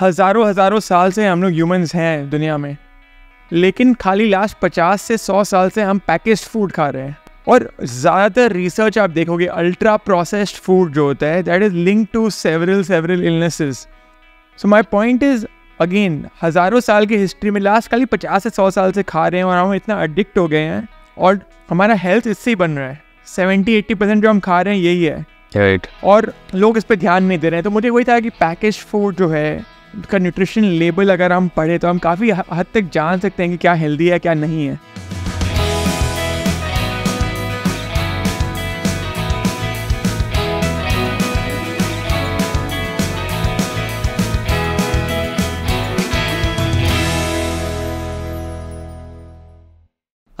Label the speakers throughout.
Speaker 1: हज़ारों हज़ारों साल से हम लोग ह्यूमंस हैं दुनिया में लेकिन खाली लास्ट पचास से सौ साल से हम पैकेज फूड खा रहे हैं और ज़्यादातर रिसर्च आप देखोगे अल्ट्रा प्रोसेस्ड फूड जो होता है that is link to several several illnesses so my point is again हज़ारों साल की हिस्ट्री में लास्ट खाली पचास से सौ साल से खा रहे हैं और हम इतना अडिक्ट हो गए हैं और हमारा हेल्थ इससे ही बन रहा है सेवेंटी एट्टी परसेंट जो हम खा रहे हैं यही है right. और लोग इस पर ध्यान नहीं दे रहे हैं तो मुझे वही था कि पैकेज फूड जो है का न्यूट्रिशन लेबल अगर हम पढ़े तो हम काफ़ी हद तक जान सकते हैं कि क्या हेल्दी है क्या नहीं है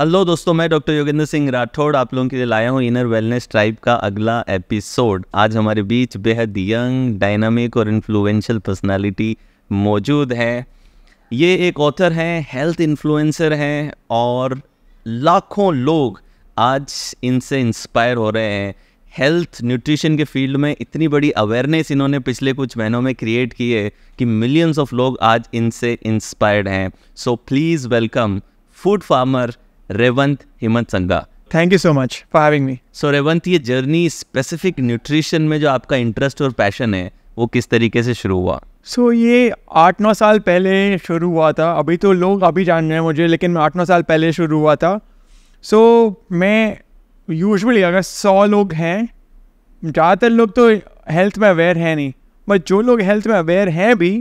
Speaker 2: हेलो दोस्तों मैं डॉक्टर योगेंद्र सिंह राठौड़ आप लोगों के लिए लाया हूँ इनर वेलनेस ट्राइब का अगला एपिसोड आज हमारे बीच बेहद यंग डायनामिक और इन्फ्लुएंशियल पर्सनालिटी मौजूद है ये एक ऑथर हैं हेल्थ इन्फ्लुएंसर हैं और लाखों लोग आज इनसे इंस्पायर हो रहे हैं हेल्थ न्यूट्रिशन के फील्ड में इतनी बड़ी अवेयरनेस इन्होंने पिछले कुछ महीनों में क्रिएट की है कि मिलियंस ऑफ लोग आज इनसे इंस्पायर्ड हैं so please welcome food farmer Revanth Hemanth Sanga
Speaker 1: thank you so much for having me
Speaker 2: so Revanth ये जर्नी स्पेसिफिक न्यूट्रिशन में जो आपका इंटरेस्ट और पैशन है वो किस तरीके से शुरू हुआ
Speaker 1: सो so, ये आठ नौ साल पहले शुरू हुआ था अभी तो लोग अभी जान रहे हैं मुझे लेकिन आठ नौ साल पहले शुरू हुआ था सो so, मैं यूजुअली अगर सौ लोग हैं ज़्यादातर लोग तो हेल्थ में अवेयर हैं नहीं बट जो लोग हेल्थ में अवेयर हैं भी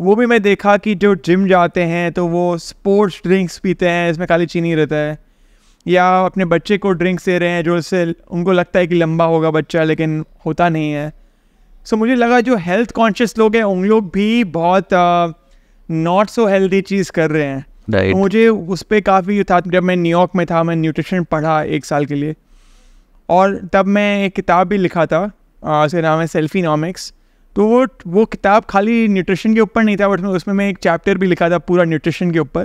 Speaker 1: वो भी मैं देखा कि जो जिम जाते हैं तो वो स्पोर्ट्स ड्रिंक्स पीते हैं इसमें काली चीनी रहता है या अपने बच्चे को ड्रिंक्स दे रहे हैं जो उससे उनको लगता है कि लंबा होगा बच्चा लेकिन होता नहीं है सो so, मुझे लगा जो हेल्थ कॉन्शियस लोग हैं उन लोग भी बहुत नॉट सो हेल्दी चीज़ कर रहे हैं right. तो मुझे उस पर काफ़ी था जब मैं न्यूयॉर्क में था मैं न्यूट्रिशन पढ़ा एक साल के लिए और तब मैं एक किताब भी लिखा था उसका नाम है सेल्फी नॉमिक्स तो वो वो किताब खाली न्यूट्रिशन के ऊपर नहीं था बट उसमें मैं एक चैप्टर भी लिखा था पूरा न्यूट्रिशन के ऊपर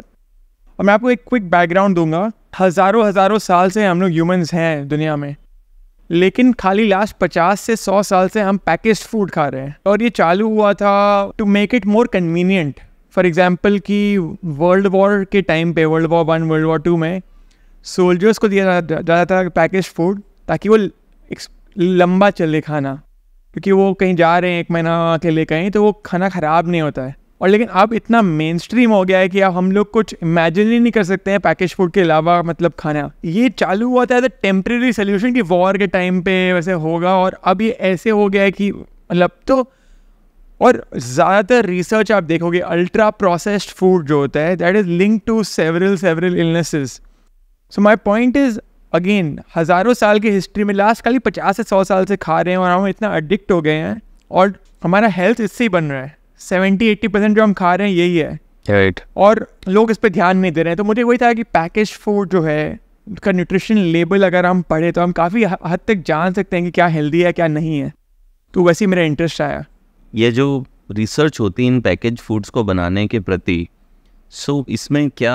Speaker 1: और मैं आपको एक क्विक बैकग्राउंड दूंगा हज़ारों हज़ारों साल से हम लोग ह्यूमंस हैं दुनिया में लेकिन खाली लास्ट पचास से सौ साल से हम पैकेज फूड खा रहे हैं और ये चालू हुआ था to make it more convenient for example कि वर्ल्ड वॉर के टाइम पे world war one world war two में सोल्जर्स को दिया जाता था पैकेज फूड ताकि वो लंबा चले खाना क्योंकि वो कहीं जा रहे हैं एक महीना के लिए कहीं तो वो खाना ख़राब नहीं होता है और लेकिन अब इतना मेन स्ट्रीम हो गया है कि अब हम लोग कुछ इमेजिन ही नहीं कर सकते हैं पैकेज फूड के अलावा मतलब खाना ये चालू हुआ था एज अ टेम्प्रेरी सोल्यूशन कि वॉर के टाइम पे वैसे होगा और अब ये ऐसे हो गया है कि मतलब तो और ज़्यादातर रिसर्च आप देखोगे अल्ट्रा प्रोसेस्ड फूड जो होता है that is link to several several illnesses so my point is again हज़ारों साल की हिस्ट्री में लास्ट खाली पचास से सौ साल से खा रहे हैं और हम इतना अडिक्ट हो गए हैं और हमारा हेल्थ इससे ही बन रहा है सेवेंटी एट्टी परसेंट जो हम खा रहे हैं यही है right. और लोग इस पर ध्यान नहीं दे रहे हैं तो मुझे वही था कि पैकेज फूड जो है उसका न्यूट्रिशन लेबल अगर हम पढ़े तो हम काफ़ी हद तक जान सकते हैं कि क्या हेल्दी है क्या नहीं है तो वैसे ही मेरा इंटरेस्ट आया
Speaker 2: ये जो रिसर्च होती है इन पैकेज फूड्स को बनाने के प्रति सो so, इसमें क्या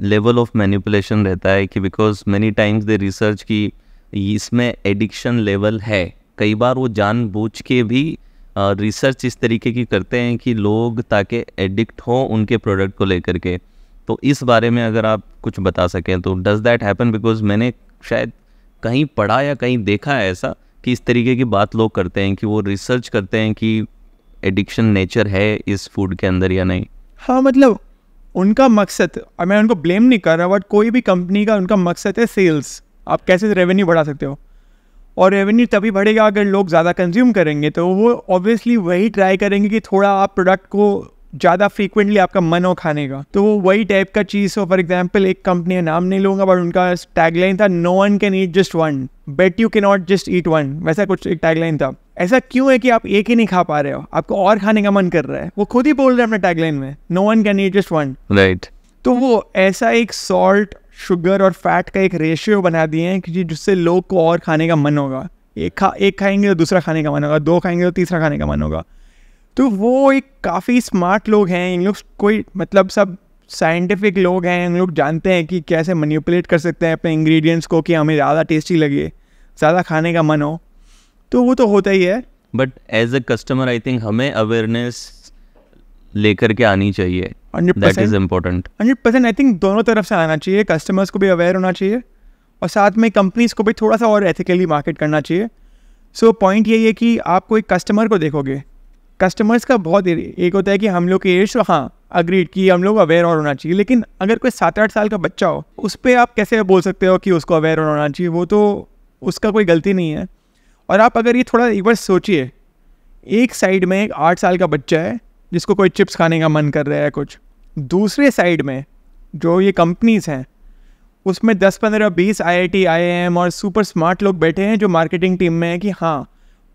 Speaker 2: लेवल ऑफ मैनिपुलेशन रहता है कि because many times they research की इसमें एडिक्शन लेवल है कई बार वो जानबूझ के भी रिसर्च इस तरीके की करते हैं कि लोग ताकि एडिक्ट हों उनके प्रोडक्ट को लेकर के तो इस बारे में अगर आप कुछ बता सकें तो डज़ दैट हैपन बिकॉज मैंने शायद कहीं पढ़ा या कहीं देखा है ऐसा कि इस तरीके की बात लोग करते हैं कि वो रिसर्च करते हैं कि एडिक्शन नेचर है इस फूड के अंदर या नहीं
Speaker 1: हाँ मतलब उनका मकसद मैं उनको ब्लेम नहीं कर रहा बट कोई भी कंपनी का उनका मकसद है सेल्स आप कैसे रेवेन्यू बढ़ा सकते हो और रेवेन्यू तभी बढ़ेगा अगर लोग ज़्यादा कंज्यूम करेंगे तो वो ऑब्वियसली वही ट्राई करेंगे कि थोड़ा आप प्रोडक्ट को ज़्यादा फ्रीक्वेंटली आपका मन हो खाने का तो वही टाइप का चीज़ हो फॉर एग्जाम्पल एक कंपनी का नाम नहीं लूँगा बट उनका टैगलाइन था no one can eat just one bet you can not just eat one वैसा कुछ एक टैगलाइन था ऐसा क्यों है कि आप एक ही नहीं खा पा रहे हो आपको और खाने का मन कर रहा है वो खुद ही बोल रहे हैं अपने टैगलाइन में no one can eat just one right तो वो ऐसा एक सॉल्ट शुगर और फैट का एक रेशियो बना दिए हैं कि जिससे लोग को और खाने का मन होगा एक खा एक खाएंगे तो दूसरा खाने का मन होगा दो खाएंगे तो तीसरा खाने का मन होगा तो वो एक काफ़ी स्मार्ट लोग हैं इन लोग कोई मतलब सब साइंटिफिक लोग हैं इन लोग जानते हैं कि कैसे मनीपुलेट कर सकते हैं अपने इंग्रेडिएंट्स को कि हमें ज़्यादा टेस्टी लगे ज़्यादा खाने का मन हो तो वो तो होता ही है
Speaker 2: but as a customer I think हमें अवेयरनेस लेकर के आनी चाहिए that is important
Speaker 1: hundred percent I think दोनों तरफ से आना चाहिए कस्टमर्स को भी अवेयर होना चाहिए और साथ में कंपनीज को भी थोड़ा सा और एथिकली मार्केट करना चाहिए सो so, पॉइंट यही है कि आप कोई कस्टमर को देखोगे कस्टमर्स का बहुत एक होता है कि हम लोग के एज तो हाँ अग्रीड कि हम लोग अवेयर और होना चाहिए लेकिन अगर कोई सात आठ साल का बच्चा हो उस पर आप कैसे बोल सकते हो कि उसको अवेयर और होना चाहिए वो तो उसका कोई गलती नहीं है और आप अगर ये थोड़ा एक बार सोचिए एक साइड में एक आठ साल का बच्चा है जिसको कोई चिप्स खाने का मन कर रहा है कुछ दूसरे साइड में जो ये कंपनीज़ हैं उसमें दस पंद्रह बीस I I T I M और सुपर स्मार्ट लोग बैठे हैं जो मार्केटिंग टीम में है कि हाँ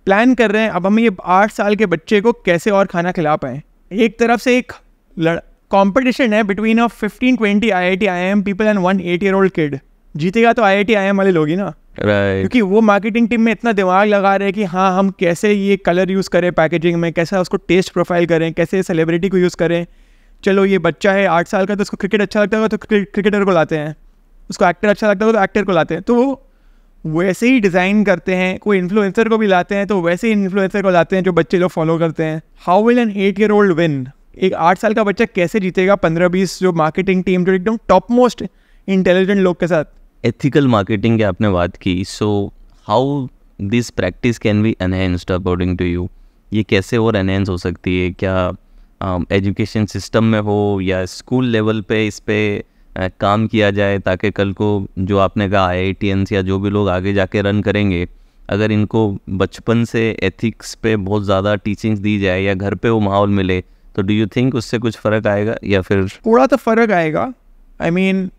Speaker 1: प्लान कर रहे हैं अब हम ये आठ साल के बच्चे को कैसे और खाना खिला पाएँ एक तरफ से एक कंपटीशन है between of fifteen twenty I I T I M people and one eight year old kid जीतेगा तो आई आई टी आई एम वाले लोग ही ना right. क्योंकि वो मार्केटिंग टीम में इतना दिमाग लगा रहे हैं कि हाँ हम कैसे ये कलर यूज़ करें पैकेजिंग में कैसा उसको टेस्ट प्रोफाइल करें कैसे सेलिब्रिटी को यूज़ करें चलो ये बच्चा है आठ साल का तो उसको क्रिकेट अच्छा लगता होगा तो क्रिकेटर को लाते हैं उसको एक्टर अच्छा लगता होगा तो एक्टर को लाते हैं तो वो वैसे ही डिज़ाइन करते हैं कोई इन्फ्लुएंसर को भी लाते हैं तो वैसे ही इन्फ्लुएंसर को लाते हैं जो बच्चे लोग फॉलो करते हैं how will an eight year old win एक आठ साल का बच्चा कैसे जीतेगा पंद्रह बीस जो मार्केटिंग टीम जो एकदम टॉप मोस्ट इंटेलिजेंट लोग के साथ एथिकल
Speaker 2: मार्केटिंग की आपने बात की so how this practice can be enhanced according to you ये कैसे और एनहेंस हो सकती है क्या एजुकेशन um, सिस्टम में हो या स्कूल लेवल पे इस पर काम किया जाए ताकि कल को जो आपने कहा आई आई या जो भी लोग आगे जाके रन करेंगे अगर इनको बचपन से एथिक्स पे बहुत ज़्यादा टीचिंग्स दी जाए या घर पे वो माहौल मिले तो डू यू थिंक उससे कुछ फ़र्क आएगा या फिर
Speaker 1: थोड़ा तो फ़र्क आएगा आई I मीन mean,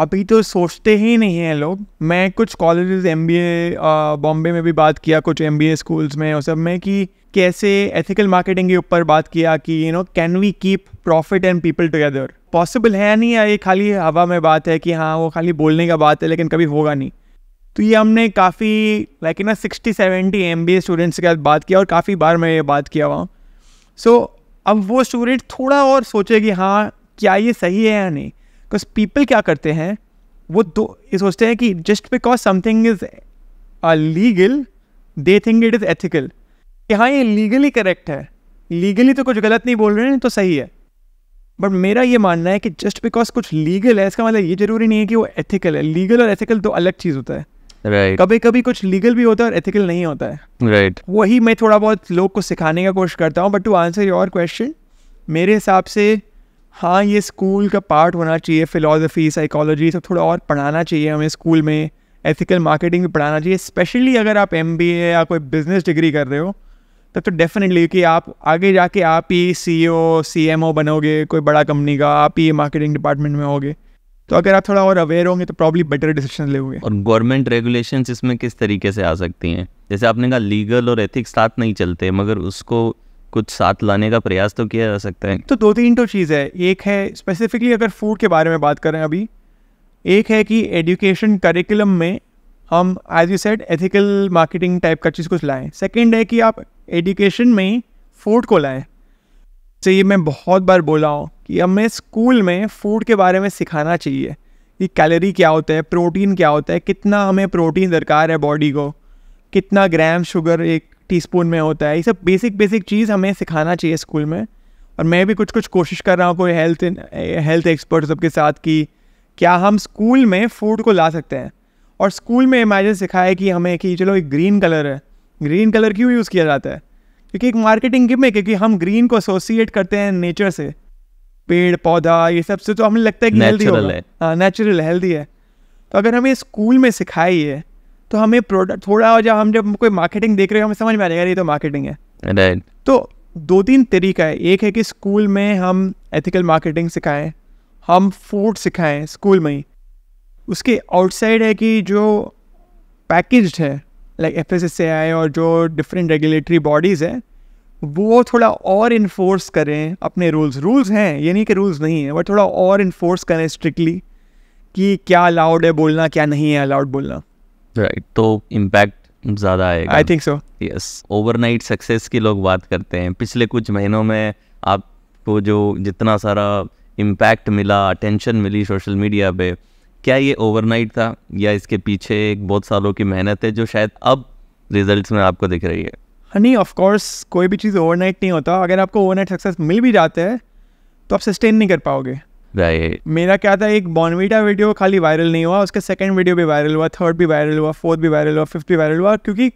Speaker 1: अभी तो सोचते ही नहीं हैं लोग मैं कुछ college M B A Bombay में भी बात किया कुछ एम बी ए स्कूल्स में और सब में कि कैसे एथिकल मार्केटिंग के ऊपर बात किया कि you know can we keep profit and people together possible है नहीं या ये खाली हवा में बात है कि हाँ वो खाली बोलने का बात है लेकिन कभी होगा नहीं तो ये हमने काफ़ी लाइक ना sixty seventy M B A students के साथ बात किया और काफ़ी बार मैं ये बात किया हुआ सो so, अब वो स्टूडेंट थोड़ा और सोचे कि हाँ क्या ये सही है या नहीं बिकॉज पीपल क्या करते हैं वो दो ये सोचते हैं कि just because something is legal they think it is ethical कि हाँ ये लीगली करेक्ट है लीगली तो कुछ गलत नहीं बोल रहे हैं तो सही है बट मेरा ये मानना है कि जस्ट बिकॉज कुछ लीगल है इसका मतलब ये जरूरी नहीं है कि वो एथिकल है लीगल और एथिकल तो अलग चीज़ होता है right. कभी कभी कुछ लीगल भी होता है और एथिकल नहीं होता है राइट right. वही मैं थोड़ा बहुत लोग को सिखाने का कोशिश करता हूँ but to answer your question मेरे हिसाब से हाँ ये स्कूल का पार्ट होना चाहिए फिलोसफी साइकोलॉजी सब थोड़ा और पढ़ाना चाहिए हमें स्कूल में एथिकल मार्केटिंग भी पढ़ाना चाहिए स्पेशली अगर आप एम या कोई बिजनेस डिग्री कर रहे हो तब तो डेफिनेटली तो कि आप आगे जाके आप ही सी ओ सी एम ओ बनोगे कोई बड़ा कंपनी का आप ही मार्केटिंग डिपार्टमेंट में होगे तो अगर आप थोड़ा और अवेयर होंगे तो प्रॉब्ली बेटर डिसीजन लेंगे और
Speaker 2: गवर्नमेंट रेगुलेशंस इसमें किस तरीके से आ सकती हैं जैसे आपने कहा लीगल और एथिक्स साथ नहीं चलते मगर उसको कुछ साथ लाने का प्रयास तो किया जा सकता है
Speaker 1: तो दो तीन तो चीज़ है एक है स्पेसिफिकली अगर फूड के बारे में बात करें अभी एक है कि एजुकेशन करिकुलम में हम as you said ethical marketing type का चीज़ कुछ लाएं सेकेंड है कि आप एडुकेशन में फूड को लाएँ तो ये मैं बहुत बार बोला हूँ कि हमें स्कूल में फूड के बारे में सिखाना चाहिए कि कैलोरी क्या होता है प्रोटीन क्या होता है कितना हमें प्रोटीन दरकार है बॉडी को कितना ग्राम शुगर एक टीस्पून में होता है ये सब बेसिक बेसिक चीज़ हमें सिखाना चाहिए स्कूल में और मैं भी कुछ कुछ कोशिश कर रहा हूँ कोई हेल्थ हेल्थ एक्सपर्ट सबके साथ कि क्या हम स्कूल में फूड को ला सकते हैं और स्कूल में इमेजिन सिखाया कि हमें कि चलो एक ग्रीन कलर है ग्रीन कलर क्यों यूज़ किया जाता है क्योंकि एक मार्केटिंग गिमिक है क्योंकि हम ग्रीन को एसोसिएट करते हैं नेचर से पेड़ पौधा ये सब से तो हमें लगता है कि हेल्दी है हाँ नेचुरल हेल्दी है तो अगर हमें स्कूल में सिखाई है तो हमें प्रोडक्ट थोड़ा जब हम जब कोई मार्केटिंग देख रहे हो हमें समझ में आ जाएगा ये तो मार्केटिंग है
Speaker 2: right.
Speaker 1: तो दो तीन तरीका है एक है कि स्कूल में हम एथिकल मार्केटिंग सिखाएं हम फूड सिखाएं स्कूल में ही उसके आउटसाइड है कि जो पैकेज्ड है like F S S A I और जो डिफरेंट रेगुलेटरी बॉडीज़ हैं वो थोड़ा और इन्फोर्स करें अपने रूल्स रूल्स हैं ये नहीं कि रूल्स नहीं हैं वो थोड़ा और इन्फोर्स करें स्ट्रिक्टली कि क्या अलाउड है बोलना क्या नहीं है अलाउड बोलना
Speaker 2: राइट तो इम्पैक्ट ज़्यादा आएगा I think so yes overnight success की लोग बात करते हैं पिछले कुछ महीनों में आपको जो जितना सारा इम्पैक्ट मिला अटेंशन मिली सोशल मीडिया पे क्या ये ओवरनाइट था या इसके पीछे एक बहुत सालों की मेहनत है जो शायद अब रिजल्ट्स में आपको दिख रही है
Speaker 1: नहीं ऑफ कोर्स कोई भी चीज़ ओवरनाइट नहीं होता अगर आपको ओवरनाइट सक्सेस मिल भी जाता है तो आप सस्टेन नहीं कर पाओगे राइट मेरा क्या था एक बॉनवीटा वीडियो खाली वायरल नहीं हुआ उसका सेकंड वीडियो भी वायरल हुआ थर्ड भी वायरल हुआ फोर्थ भी वायरल हुआ फिफ्थ भी वायरल हुआ क्योंकि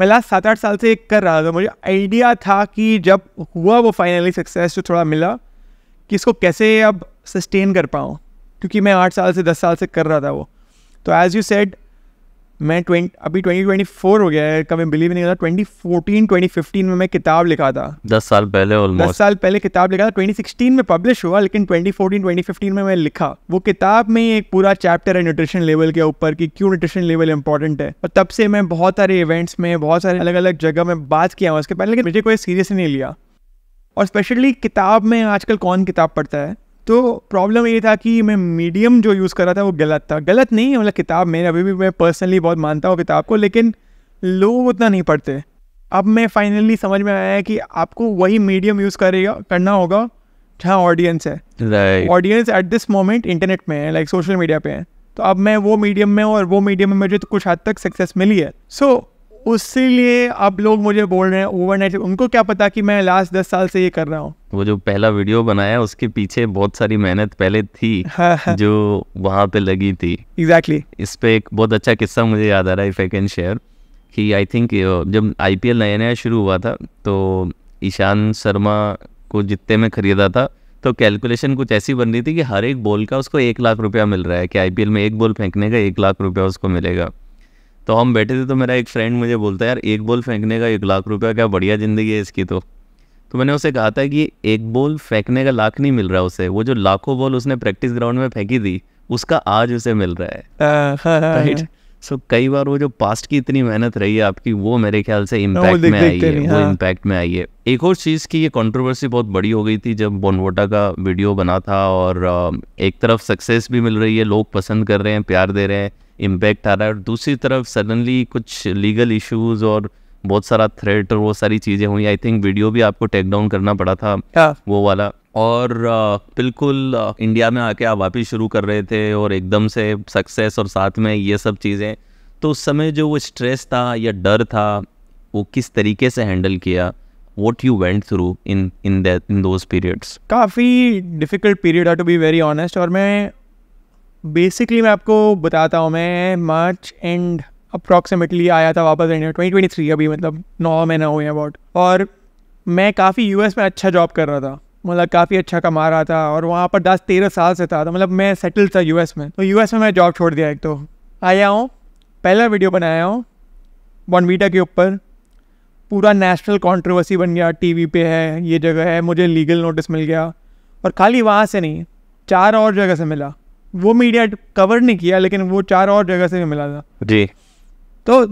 Speaker 1: मैं लास्ट सात आठ साल से एक कर रहा था मुझे आइडिया था कि जब हुआ वो फाइनली सक्सेस जो थोड़ा मिला कि इसको कैसे अब सस्टेन कर पाऊँ क्योंकि मैं आठ साल से दस साल से कर रहा था वो तो एज़ यू सेड मैं ट्वेंट अभी ट्वेंटी ट्वेंटी फोर हो गया है कभी बिलीव नहीं करता ट्वेंटी फोर्टीन ट्वेंटी फिफ्टीन में मैं किताब लिखा था
Speaker 2: दस साल पहले almost. दस
Speaker 1: साल पहले किताब लिखा था ट्वेंटी सिक्सटीन में पब्लिश हुआ लेकिन ट्वेंटी फोर्टीन ट्वेंटी फिफ्टीन में मैं लिखा वो किताब में एक पूरा चैप्टर है न्यूट्रिशन लेवल के ऊपर कि क्यों न्यूट्रिशन लेवल इंपॉर्टेंट है और तब से मैं बहुत सारे इवेंट्स में बहुत सारे अलग अलग जगह में बात किया हूँ उसके पहले लेकिन मुझे कोई सीरियस नहीं लिया और स्पेशली किताब में आजकल कौन किताब पढ़ता है तो प्रॉब्लम ये था कि मैं मीडियम जो यूज़ कर रहा था वो गलत था गलत नहीं मतलब किताब मेरे अभी भी मैं पर्सनली बहुत मानता हूँ किताब को लेकिन लोग उतना नहीं पढ़ते अब मैं फाइनली समझ में आया है कि आपको वही मीडियम यूज़ करेगा करना होगा जहाँ ऑडियंस
Speaker 2: है
Speaker 1: audience at this moment internet में है लाइक सोशल मीडिया पे है तो अब मैं वो मीडियम में और वो मीडियम में मुझे तो कुछ हद तक सक्सेस मिली है सो so, उसके लिए अब लोग मुझे बोल रहे हैं ओवरनाइट उनको क्या पता कि मैं लास्ट दस साल से ये कर रहा हूँ
Speaker 2: वो जो पहला वीडियो बनाया उसके पीछे बहुत सारी मेहनत पहले थी हाँ। जो वहाँ पे लगी थी एग्जैक्टली exactly. इस पे एक बहुत अच्छा किस्सा मुझे याद आ रहा है इफ़ आई कैन शेयर कि आई थिंक जब आई नया नया शुरू हुआ था तो ईशान शर्मा को जितने में खरीदा था तो कैलकुलेशन कुछ ऐसी बन रही थी कि हर एक बॉल का उसको एक लाख रुपया मिल रहा है कि आई में एक बॉल फेंकने का एक लाख रुपया उसको मिलेगा तो हम बैठे थे तो मेरा एक फ्रेंड मुझे बोलता है यार एक बॉल फेंकने का एक लाख रुपया क्या बढ़िया ज़िंदगी है इसकी तो तो मैंने उसे कहा था कि एक बॉल फेंकने का लाख नहीं मिल रहा उसे वो जो लाखों बॉल उसने प्रैक्टिस ग्राउंड में फेंकी थी उसका आज उसे मिल रहा
Speaker 1: है राइट
Speaker 2: सो so, कई बार वो जो पास्ट की इतनी मेहनत रही है आपकी वो मेरे ख्याल से इम्पैक्ट में आई है वो इम्पैक्ट हाँ। में आई है एक और चीज़ की ये कंट्रोवर्सी बहुत बड़ी हो गई थी जब बोनवोटा का वीडियो बना था और एक तरफ सक्सेस भी मिल रही है लोग पसंद कर रहे हैं प्यार दे रहे हैं इम्पैक्ट आ रहा है और दूसरी तरफ सडनली कुछ लीगल इश्यूज और बहुत सारा थ्रेट और वो सारी चीज़ें हुई आई थिंक वीडियो भी आपको टेक डाउन करना पड़ा था yeah. हाँ। वो वाला और बिल्कुल इंडिया में आके आप वापिस शुरू कर रहे थे और एकदम से सक्सेस और साथ में ये सब चीज़ें तो उस समय जो वो स्ट्रेस था या डर था वो किस तरीके से हैंडल किया what you went through in in in those periods
Speaker 1: काफ़ी difficult period to be very honest और मैं बेसिकली मैं आपको बताता हूँ मैं मार्च एंड अप्रॉक्सीमेटली आया था वापस इंडिया ट्वेंटी ट्वेंटी थ्री अभी मतलब नौ महीना हुए अबाउट और मैं काफ़ी एस में अच्छा जॉब कर रहा था मतलब काफ़ी अच्छा कमा रहा था और वहाँ पर दस तेरह साल से था तो मतलब मैं सेटल था एस में तो एस में मैं जॉब छोड़ दिया एक तो आया हूँ पहला वीडियो बनाया हूँ बॉनवीटा के ऊपर पूरा नेशनल कॉन्ट्रोवर्सी बन गया टीवी पे है ये जगह है मुझे लीगल नोटिस मिल गया और खाली वहाँ से नहीं चार और जगह से मिला वो मीडिया कवर नहीं किया लेकिन वो चार और जगह से भी मिला था जी तो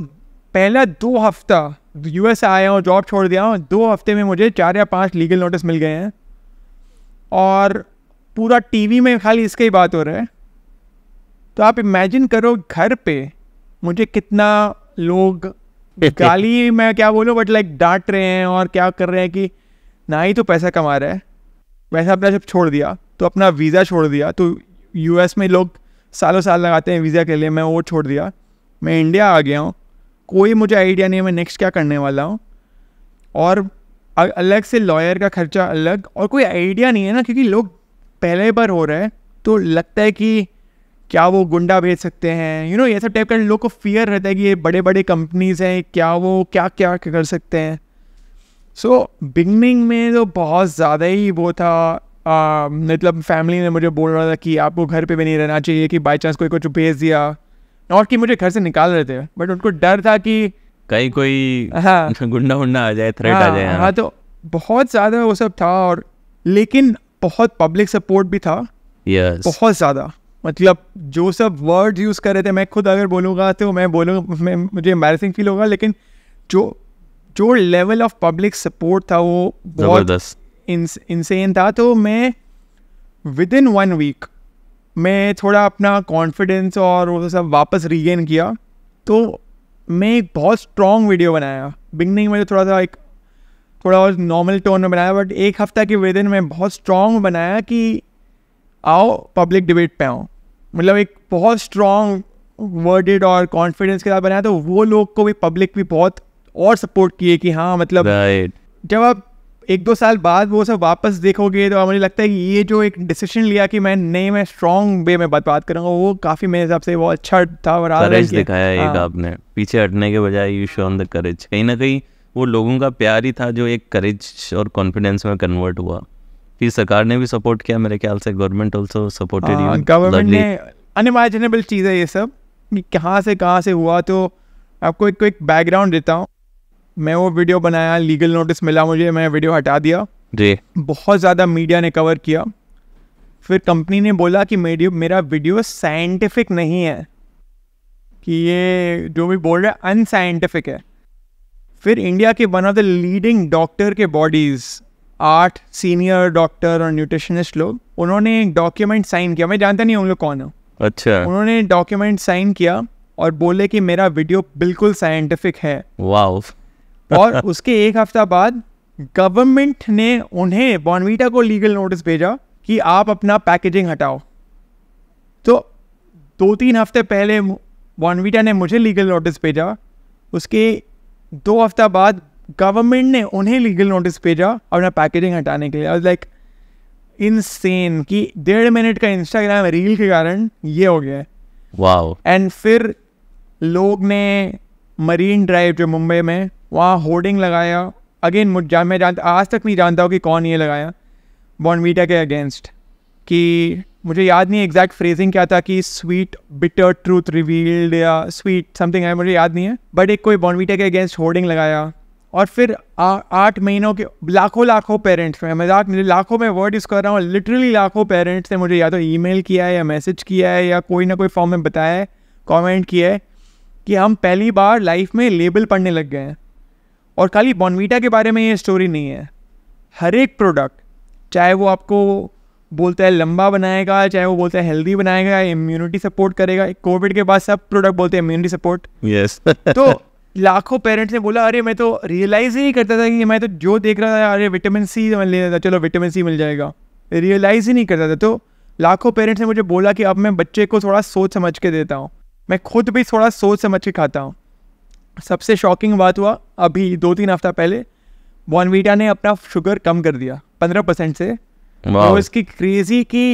Speaker 1: पहला दो हफ्ता यूएस आया हूँ जॉब छोड़ दिया हूँ दो हफ्ते में मुझे चार या पांच लीगल नोटिस मिल गए हैं और पूरा टीवी में खाली इसके ही बात हो रहा है तो आप इमेजिन करो घर पे मुझे कितना लोग गाली मैं क्या बोलूँ बट लाइक डांट रहे हैं और क्या कर रहे हैं कि ना ही तो पैसा कमा रहा है वैसे अपना जब छोड़ दिया तो अपना वीज़ा छोड़ दिया तो यूएस में लोग सालों साल लगाते हैं वीज़ा के लिए मैं वो छोड़ दिया मैं इंडिया आ गया हूँ कोई मुझे आइडिया नहीं है मैं नेक्स्ट क्या करने वाला हूँ और अलग से लॉयर का खर्चा अलग और कोई आइडिया नहीं है ना क्योंकि लोग पहले बार हो रहे हैं तो लगता है कि क्या वो गुंडा भेज सकते हैं यू you नो know, ये सब टाइप का लोग को फियर रहता है कि ये बड़े बड़े कंपनीज हैं क्या वो क्या क्या कर सकते हैं सो so, बिगनिंग में तो बहुत ज़्यादा ही वो था मतलब फैमिली ने मुझे बोल रहा था कि आपको घर पे भी नहीं रहना चाहिए कि बाई चांस कोई कुछ भेज दिया और कि मुझे घर से निकाल रहे थे बट उनको डर था कि कहीं
Speaker 2: कोई हाँ गुंडा उंडा आ जाए थ्रेट आ हाँ, जाए हाँ।, हाँ, तो
Speaker 1: बहुत ज़्यादा वो सब था और लेकिन बहुत पब्लिक सपोर्ट भी था
Speaker 2: yes. बहुत
Speaker 1: ज़्यादा मतलब जो सब वर्ड यूज़ कर रहे थे मैं खुद अगर बोलूँगा तो मैं बोलूँगा मैं मुझे एम्बेसिंग फील होगा लेकिन जो जो लेवल ऑफ पब्लिक सपोर्ट था वो बहुत इंसेन था तो मैं विद इन वन वीक मैं थोड़ा अपना कॉन्फिडेंस और वो सब वापस रीगेन किया तो मैं एक बहुत स्ट्रॉन्ग वीडियो बनाया बिगनिंग में तो थोड़ा सा एक थोड़ा और नॉर्मल टोन में बनाया बट एक हफ्ता के विद इन मैं बहुत स्ट्रॉन्ग बनाया कि आओ पब्लिक डिबेट पे आओ मतलब एक बहुत स्ट्रॉन्ग वर्डेड और कॉन्फिडेंस के साथ बनाया तो वो लोग को भी पब्लिक भी बहुत और सपोर्ट किए कि हाँ मतलब right. जब आप एक दो साल बाद वो सब वापस देखोगे तो मुझे लगता है कि ये जो एक डिसीजन लिया कि मैं नए मैं स्ट्रॉन्ग वे में बात बात करूँगा वो काफ़ी मेरे हिसाब से वो अच्छा था और करेज दिखाया एक हाँ।
Speaker 2: आपने पीछे हटने के बजाय you show on the courage कहीं ना कहीं वो लोगों का प्यार ही था जो एक करेज और कॉन्फिडेंस में कन्वर्ट हुआ फिर सरकार ने भी सपोर्ट किया मेरे ख्याल से government also supported you government ने
Speaker 1: अनइमेजिनेबल चीज़ है ये सब कहाँ से कहाँ से हुआ तो आपको एक बैकग्राउंड देता हूँ मैं वो वीडियो बनाया लीगल नोटिस मिला मुझे मैं वीडियो हटा दिया जी बहुत ज़्यादा मीडिया ने कवर किया फिर कंपनी ने बोला कि मेडियो मेरा वीडियो साइंटिफिक नहीं है कि ये जो भी बोल रहा है अनसाइंटिफिक है फिर इंडिया के one of the leading doctor के बॉडीज़ आठ सीनियर डॉक्टर और न्यूट्रिशनिस्ट लोग उन्होंने एक डॉक्यूमेंट साइन किया मैं जानता नहीं हूँ लोग कौन है अच्छा उन्होंने डॉक्यूमेंट साइन किया और बोले कि मेरा वीडियो बिल्कुल साइंटिफिक है वाह और उसके एक हफ्ता बाद गवर्नमेंट ने उन्हें बॉनवीटा को लीगल नोटिस भेजा कि आप अपना पैकेजिंग हटाओ तो दो तीन हफ्ते पहले बॉनवीटा ने मुझे लीगल नोटिस भेजा उसके दो हफ्ता बाद गवर्नमेंट ने उन्हें लीगल नोटिस भेजा अपना पैकेजिंग हटाने के लिए लाइक इन इनसेन कि डेढ़ मिनट का इंस्टाग्राम रील के कारण ये हो गया
Speaker 2: है
Speaker 1: एंड फिर लोग ने मरीन ड्राइव जो मुंबई में वहाँ होर्डिंग लगाया अगेन मुझ जा मैं जानता आज तक नहीं जानता हूँ कि कौन ये लगाया बॉनवीटा के अगेंस्ट कि मुझे याद नहीं एग्जैक्ट फ्रेजिंग क्या था कि स्वीट बिटर ट्रूथ रिवील्ड या स्वीट समथिंग है मुझे याद नहीं है बट एक कोई बॉनवीटा के अगेंस्ट होर्डिंग लगाया और फिर आठ महीनों के लाखों लाखों पेरेंट्स में मजाक मुझे लाखों में वर्ड यूज़ कर रहा हूँ लिटरली लाखों पेरेंट्स ने मुझे या तो ई किया है या मैसेज किया है या कोई ना कोई फॉर्म में बताया है कॉमेंट किया है कि हम पहली बार लाइफ में लेबल पढ़ने लग गए हैं और खाली बॉनवीटा के बारे में ये स्टोरी नहीं है हर एक प्रोडक्ट चाहे वो आपको बोलता है लंबा बनाएगा चाहे वो बोलता है हेल्दी बनाएगा इम्यूनिटी सपोर्ट करेगा कोविड के बाद सब प्रोडक्ट बोलते हैं इम्यूनिटी सपोर्ट यस तो लाखों पेरेंट्स ने बोला अरे मैं तो रियलाइज ही नहीं करता था कि मैं तो जो देख रहा था अरे विटामिन सी तो मैं ले था चलो विटामिन सी मिल जाएगा रियलाइज ही नहीं करता था तो लाखों पेरेंट्स ने मुझे बोला कि अब मैं बच्चे को थोड़ा सोच समझ के देता हूँ मैं खुद भी थोड़ा सोच समझ के खाता हूँ सबसे शॉकिंग बात हुआ अभी दो तीन हफ्ता पहले बॉनवीटा ने अपना शुगर कम कर दिया पंद्रह परसेंट से और तो इसकी क्रेजी की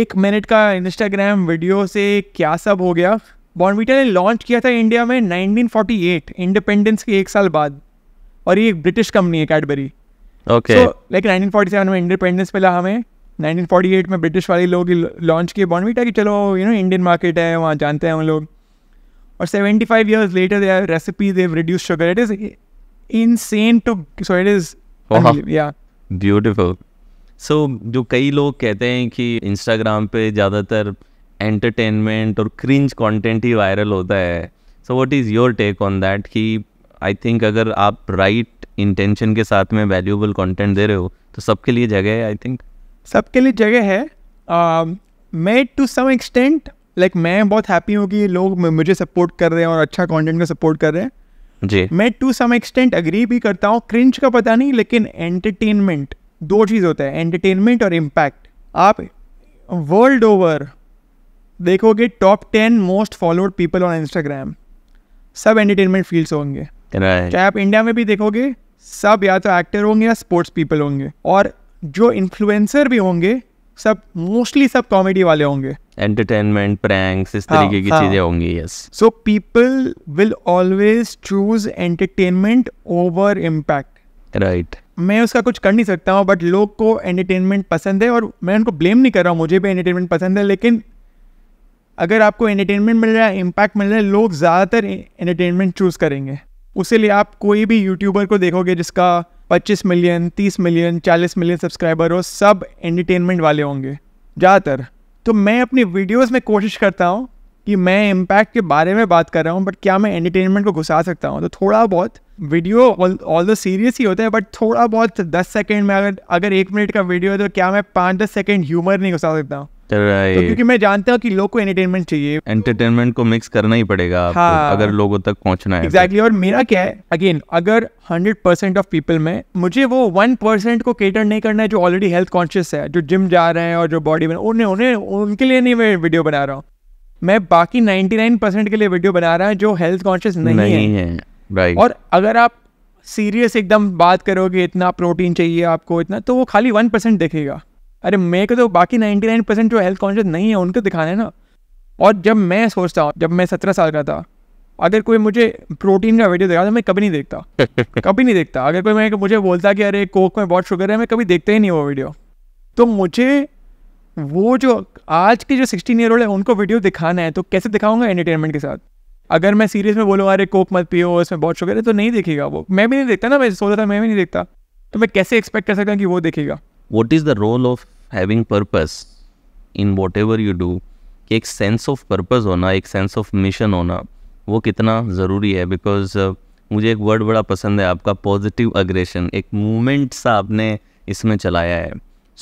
Speaker 1: एक मिनट का इंस्टाग्राम वीडियो से क्या सब हो गया बॉर्नविटा ने लॉन्च किया था इंडिया में 1948 इंडिपेंडेंस के एक साल बाद और ये एक ब्रिटिश कंपनी है कैडबरी ओके लाइक नाइनटीन में इंडिपेंडेंस मिला हमें 1948 में ब्रिटिश वाले लोग लॉन्च किए बॉर्नविटा की चलो यू नो इंडियन मार्केट है वहाँ जानते हैं हम लोग or 75 years later they have recipe they've reduced sugar it is insane to so it is wow. yeah
Speaker 2: beautiful so so, जो कई लोग कहते हैं कि इंस्टाग्राम पे ज़्यादातर एंटरटेनमेंट और क्रिंज कंटेंट ही वायरल होता है so what is your take on that कि आई थिंक अगर आप राइट right इंटेंशन के साथ में वैल्यूबल कंटेंट दे रहे हो तो सबके लिए जगह है आई थिंक
Speaker 1: सबके लिए जगह है made to some extent like मैं बहुत हैप्पी हूँ कि लोग मुझे सपोर्ट कर रहे हैं और अच्छा कॉन्टेंट का सपोर्ट कर रहे हैं जी मैं टू सम एक्सटेंट अग्री भी करता हूँ क्रिंच का पता नहीं लेकिन एंटरटेनमेंट दो चीज़ होता है एंटरटेनमेंट और इम्पैक्ट आप वर्ल्ड ओवर देखोगे top ten most followed people on Instagram सब एंटरटेनमेंट फील्ड्स होंगे चाहे आप इंडिया में भी देखोगे सब या तो एक्टर होंगे या स्पोर्ट्स पीपल होंगे और जो इन्फ्लुएंसर भी होंगे सब मोस्टली सब कॉमेडी वाले होंगे
Speaker 2: एंटरटेनमेंट प्रैंक्स इस हाँ, तरीके की हाँ। चीजें होंगी yes
Speaker 1: so people will always choose entertainment over impact right मैं उसका कुछ कर नहीं सकता हूँ बट लोग को एंटरटेनमेंट पसंद है और मैं उनको ब्लेम नहीं कर रहा हूँ मुझे भी एंटरटेनमेंट पसंद है लेकिन अगर आपको एंटरटेनमेंट मिल रहा है इम्पैक्ट मिल रहा है लोग ज़्यादातर एंटरटेनमेंट चूज़ करेंगे उसी लिए आप कोई भी यूट्यूबर को देखोगे जिसका 25 मिलियन 30 मिलियन 40 मिलियन सब्सक्राइबर हो सब एंटरटेनमेंट वाले होंगे ज़्यादातर तो मैं अपनी वीडियोस में कोशिश करता हूँ कि मैं इम्पैक्ट के बारे में बात कर रहा हूँ बट क्या मैं एंटरटेनमेंट को घुसा सकता हूँ तो थोड़ा बहुत वीडियो ऑल दो सीरियस ही होता है बट थोड़ा बहुत दस सेकेंड में अगर अगर एक मिनट का वीडियो है तो क्या मैं पाँच दस सेकेंड ह्यूमर नहीं घुसा सकता हूँ right. तो क्योंकि मैं जानता हूँ कि लोग को एंटरटेनमेंट चाहिए
Speaker 2: एंटरटेनमेंट को मिक्स करना ही पड़ेगा हाँ। अगर लोगों तक है
Speaker 1: एग्जैक्टली और मेरा क्या है अगेन अगर हंड्रेड परसेंट ऑफ पीपल में मुझे वो वन परसेंट को केटर नहीं करना है जो ऑलरेडी हेल्थ कॉन्शियस है जो जिम जा रहे हैं और जो बॉडी बना उन्हें उन्हें उनके लिए नहीं मैं वीडियो बना रहा हूँ मैं बाकी 99% के लिए वीडियो बना रहा है जो हेल्थ कॉन्शियस नहीं, नहीं
Speaker 2: है, है। right. और
Speaker 1: अगर आप सीरियस एकदम बात करोगे इतना प्रोटीन चाहिए आपको इतना तो वो खाली वन परसेंट देखेगा अरे मेरे को तो बाकी नाइन परसेंट जो हेल्थ कॉन्शियस नहीं है उनको दिखाना है ना और जब मैं सोचता हूँ जब मैं सत्रह साल का था अगर कोई मुझे प्रोटीन का वीडियो देखा तो मैं कभी नहीं देखता कभी नहीं देखता अगर कोई मैं मुझे बोलता कि अरे कोक में बहुत शुगर है मैं कभी देखता ही नहीं वो वीडियो तो मुझे वो जो आज के जो सिक्सटीन ईयर ओल्ड है उनको वीडियो दिखाना है तो कैसे दिखाऊंगा एंटरटेनमेंट के साथ अगर मैं सीरीज में बोलूँ अरे कोक मत पियो इसमें बहुत शुगर है तो नहीं देखेगा वो मैं भी नहीं देखता ना मैं सोचा था मैं भी नहीं देखता तो मैं कैसे एक्सपेक्ट कर सकता कि वो देखेगा what is the role
Speaker 2: of having purpose in whatever you do कि एक सेंस ऑफ पर्पस होना एक सेंस ऑफ मिशन होना वो कितना ज़रूरी है बिकॉज uh, मुझे एक वर्ड बड़ा पसंद है आपका पॉजिटिव अग्रेशन एक मूवमेंट सा आपने इसमें चलाया है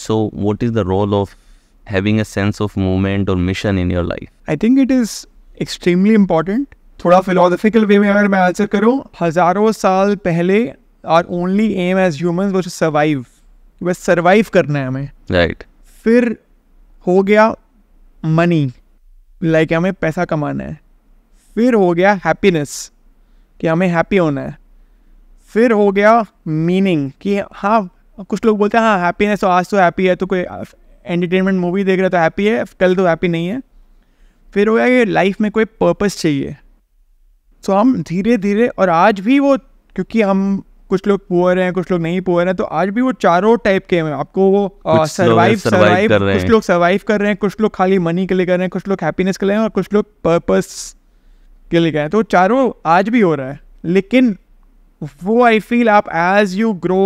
Speaker 2: so what is the role of having a sense of movement और mission in your life
Speaker 1: I think it is extremely important थोड़ा फिलोसफिकल वे में अगर मैं आंसर करूँ हज़ारों साल पहले our only aim as human survive कि बस सरवाइव करना है हमें राइट right. फिर हो गया मनी लाइक like हमें पैसा कमाना है फिर हो गया हैप्पीनेस कि हमें हैप्पी होना है फिर हो गया मीनिंग कि हाँ कुछ लोग बोलते हैं हाँ हैप्पीनेस तो आज तो हैप्पी है तो कोई एंटरटेनमेंट मूवी देख रहे तो हैप्पी है कल तो हैप्पी नहीं है फिर हो गया कि लाइफ में कोई पर्पस चाहिए तो so, हम धीरे धीरे और आज भी वो क्योंकि हम कुछ लोग पुअर हैं कुछ लोग नहीं पुअर हैं तो आज भी वो चारों टाइप के हैं आपको वो सर्वाइव सर्वाइव कर रहे हैं कुछ लोग सर्वाइव कर रहे हैं कुछ लोग खाली मनी के लिए कर रहे हैं कुछ लोग हैप्पीनेस के लिए और कुछ लोग पर्पस के लिए गए तो चारों आज भी हो रहा है लेकिन वो आई फील आप एज यू ग्रो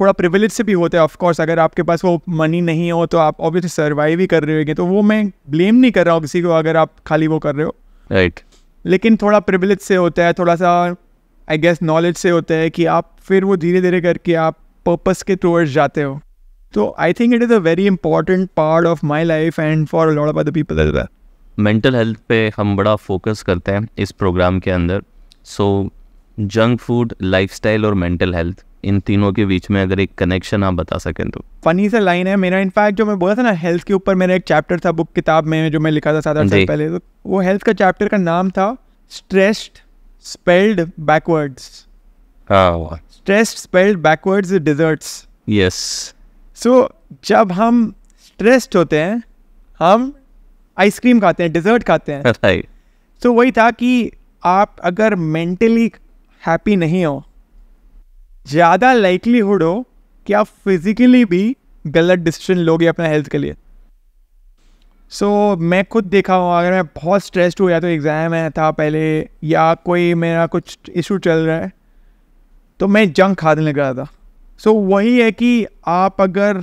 Speaker 1: थोड़ा प्रिविलेज से भी होते हैं ऑफकोर्स अगर आपके पास वो मनी नहीं हो तो आप ऑब्वियसली सर्वाइव ही कर रहे होंगे तो वो मैं ब्लेम नहीं कर रहा हूँ किसी को अगर आप खाली वो कर रहे हो राइट right. लेकिन थोड़ा प्रिविलेज से होता है थोड़ा सा आई गेस नॉलेज से होता है कि आप फिर वो धीरे धीरे करके आप पर्पस के टूवर्ड्स जाते हो तो I think it is a very important part of my life and for lot of the people
Speaker 2: mental health पे हम बड़ा फोकस करते हैं इस प्रोग्राम के अंदर सो जंक फूड लाइफ और मेंटल हेल्थ इन तीनों के बीच में अगर एक कनेक्शन आप बता सकें तो
Speaker 1: फनी सा लाइन है मेरा इनफैक्ट जो मैं बोला था ना हेल्थ के ऊपर मेरा एक चैप्टर था बुक किताब में जो मैं लिखा था सात आठ साल पहले तो वो हेल्थ का चैप्टर का नाम था stressed spelled backwards. Oh. Stress spelled backwards is desserts. Yes. So जब हम stressed होते हैं हम ice cream खाते हैं dessert खाते हैं right. So, वही था कि आप अगर mentally happy नहीं हो ज़्यादा likelihood हो कि आप physically भी गलत डिसीजन लोगे अपना हेल्थ के लिए सो so, मैं खुद देखा हूँ अगर मैं बहुत स्ट्रेस्ड हो या तो एग्ज़ाम है था पहले या कोई मेरा कुछ इशू चल रहा है तो मैं जंक खाने लग रहा था सो so, वही है कि आप अगर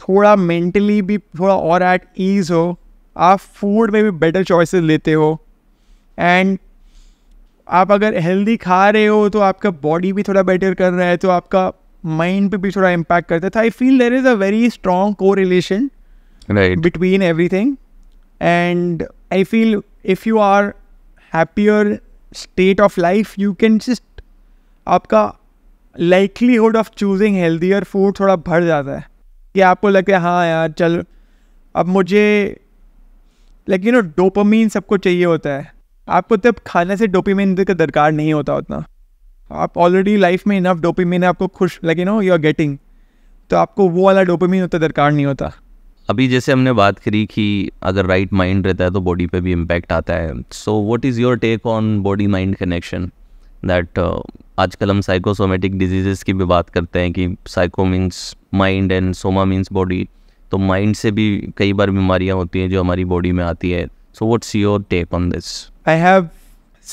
Speaker 1: थोड़ा मेंटली भी थोड़ा और एट ईज हो आप फूड में भी बेटर चॉइसेस लेते हो एंड आप अगर हेल्दी खा रहे हो तो आपका बॉडी भी थोड़ा बेटर कर रहा है तो आपका माइंड पे भी थोड़ा इम्पैक्ट करता है I feel there is a very strong correlation right between everything and i feel if you are happier state of life you can just आपका likelihood of choosing healthier food थोड़ा भर जाता है कि आपको लगे हाँ यार चल अब मुझे लाइक यू नो डोपामीन सबको चाहिए होता है आपको तब खाने से डोपामीन का दरकार नहीं होता उतना आप ऑलरेडी लाइफ में इनफ डोपामीन आपको खुश like you know you are getting तो आपको वो वाला डोपामीन उतना दरकार नहीं होता
Speaker 2: अभी जैसे हमने बात करी कि अगर राइट माइंड रहता है तो बॉडी पे भी इम्पैक्ट आता है so what is your take on body mind connection that आजकल हम साइकोसोमेटिक डिजीजेस की भी बात करते हैं कि psycho means mind and soma means body तो माइंड से भी कई बार बीमारियाँ होती हैं जो हमारी बॉडी में आती है so what's your take on this
Speaker 1: I have